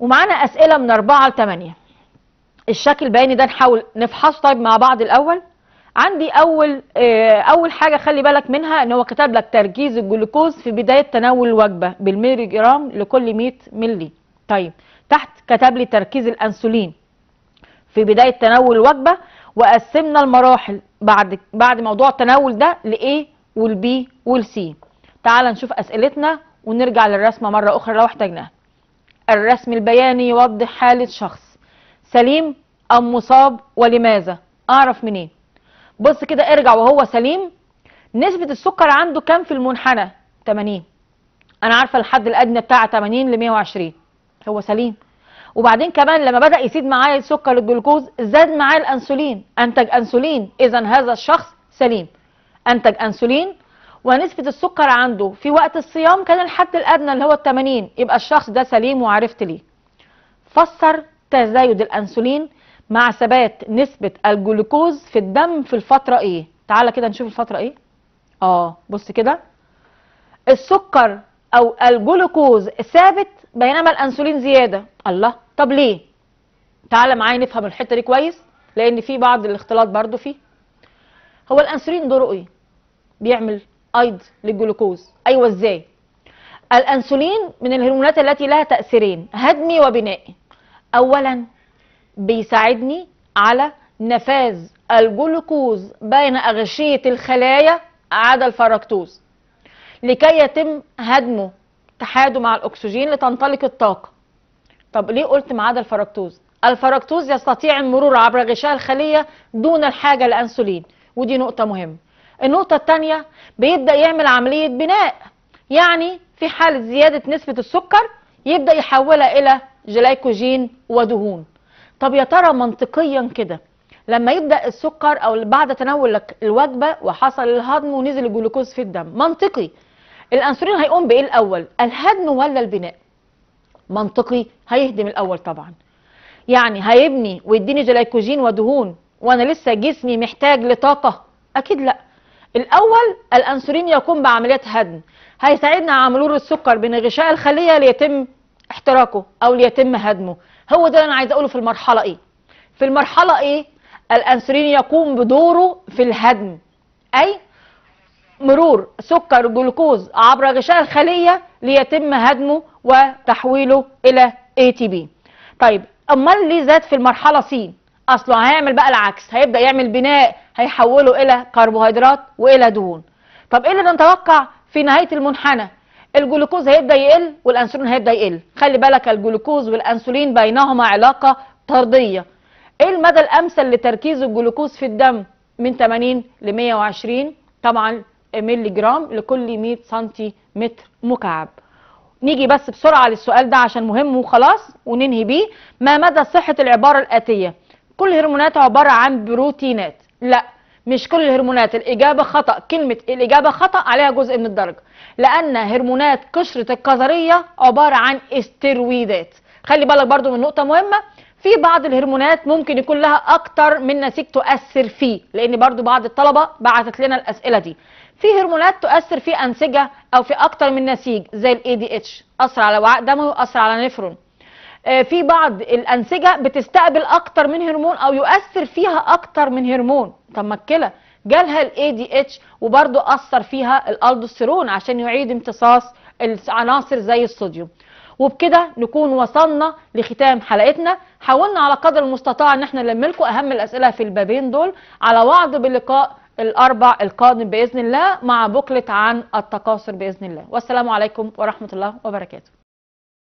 ومعانا اسئله من 4 ل 8 الشكل البياني ده نحاول نفحصه طيب مع بعض الاول عندي اول آه، اول حاجه خلي بالك منها ان هو كتب لك تركيز الجلوكوز في بدايه تناول الوجبه بالميلي جرام لكل 100 مللي طيب تحت كتب لي تركيز الانسولين في بدايه تناول الوجبه وقسمنا المراحل بعد بعد موضوع التناول ده لايه والبي والسي تعال نشوف أسئلتنا ونرجع للرسمة مرة أخرى لو احتاجناها الرسم البياني يوضح حالة شخص سليم أم مصاب ولماذا أعرف منين بص كده ارجع وهو سليم نسبة السكر عنده كام في المنحنى 80 أنا عارفة الحد الأدنى بتاع 80 ل 120 هو سليم وبعدين كمان لما بدأ يزيد معايا سكر الجلوكوز زاد معايا الأنسولين أنتج أنسولين إذا هذا الشخص سليم أنتج أنسولين ونسبة السكر عنده في وقت الصيام كان الحد الأدنى اللي هو 80 يبقى الشخص ده سليم وعرفت ليه فسر تزايد الأنسولين مع ثبات نسبة الجلوكوز في الدم في الفترة ايه تعالى كده نشوف الفترة ايه اه بص كده السكر او الجلوكوز ثابت بينما الانسولين زيادة الله طب ليه تعالى معايا نفهم الحتة دي كويس لان في بعض الاختلاط برضو فيه هو الانسولين دوره ايه بيعمل ايض للجلوكوز ايوه ازاي الانسولين من الهرمونات التي لها تاثيرين هدمي وبنائي اولا بيساعدني على نفاذ الجلوكوز بين اغشيه الخلايا عدا الفركتوز لكي يتم هدمه اتحاده مع الاكسجين لتنطلق الطاقه طب ليه قلت ما عدا الفركتوز الفركتوز يستطيع المرور عبر غشاء الخليه دون الحاجه للانسولين ودي نقطه مهمه النقطة الثانية بيبدأ يعمل عملية بناء يعني في حالة زيادة نسبة السكر يبدأ يحولها إلى جلايكوجين ودهون طب يا ترى منطقيا كده لما يبدأ السكر أو بعد تناول الوجبة وحصل الهضم ونزل الجلوكوز في الدم منطقي الأنسولين هيقوم بإيه الأول الهضم ولا البناء منطقي هيهدم الأول طبعا يعني هيبني ويديني جلايكوجين ودهون وأنا لسه جسمي محتاج لطاقة أكيد لأ الاول الانسولين يقوم بعمليه هدم هيساعدنا على مرور السكر بين غشاء الخليه ليتم احتراقه او ليتم هدمه هو ده انا عايز اقوله في المرحله ايه في المرحله ايه الانسولين يقوم بدوره في الهدم اي مرور سكر جلوكوز عبر غشاء الخليه ليتم هدمه وتحويله الى اي تي بي طيب امال ليه زاد في المرحله سين اصله هيعمل بقى العكس هيبدا يعمل بناء هيحوله الى كربوهيدرات والى دهون طب ايه اللي نتوقع في نهايه المنحنى الجلوكوز هيبدا يقل والانسولين هيبدا يقل خلي بالك الجلوكوز والانسولين بينهما علاقه طرديه ايه المدى الامثل لتركيز الجلوكوز في الدم من 80 ل 120 طبعا ملي جرام لكل 100 سنتي متر مكعب نيجي بس بسرعه للسؤال ده عشان مهم وخلاص وننهي بيه ما مدى صحه العباره الاتيه كل الهرمونات عبارة عن بروتينات لا مش كل الهرمونات الإجابة خطأ كلمة الإجابة خطأ عليها جزء من الدرجة لأن هرمونات قشرة الكظرية عبارة عن استرويدات خلي بالك برضو من نقطة مهمة في بعض الهرمونات ممكن يكون لها أكتر من نسيج تؤثر فيه لأن برضو بعض الطلبة بعثت لنا الأسئلة دي في هرمونات تؤثر في أنسجة أو في أكتر من نسيج زي الـ ADH أثر على وعاء دموي وأثر على نفرون آه، في بعض الانسجه بتستقبل اكتر من هرمون او يؤثر فيها اكتر من هرمون طب ما الكلى جالها الاي دي اتش وبرده اثر فيها الالدوسترون عشان يعيد امتصاص العناصر زي الصوديوم وبكده نكون وصلنا لختام حلقتنا حاولنا على قدر المستطاع ان احنا نلم لكم اهم الاسئله في البابين دول على وعد بلقاء الاربع القادم باذن الله مع بوكلت عن التكاثر باذن الله والسلام عليكم ورحمه الله وبركاته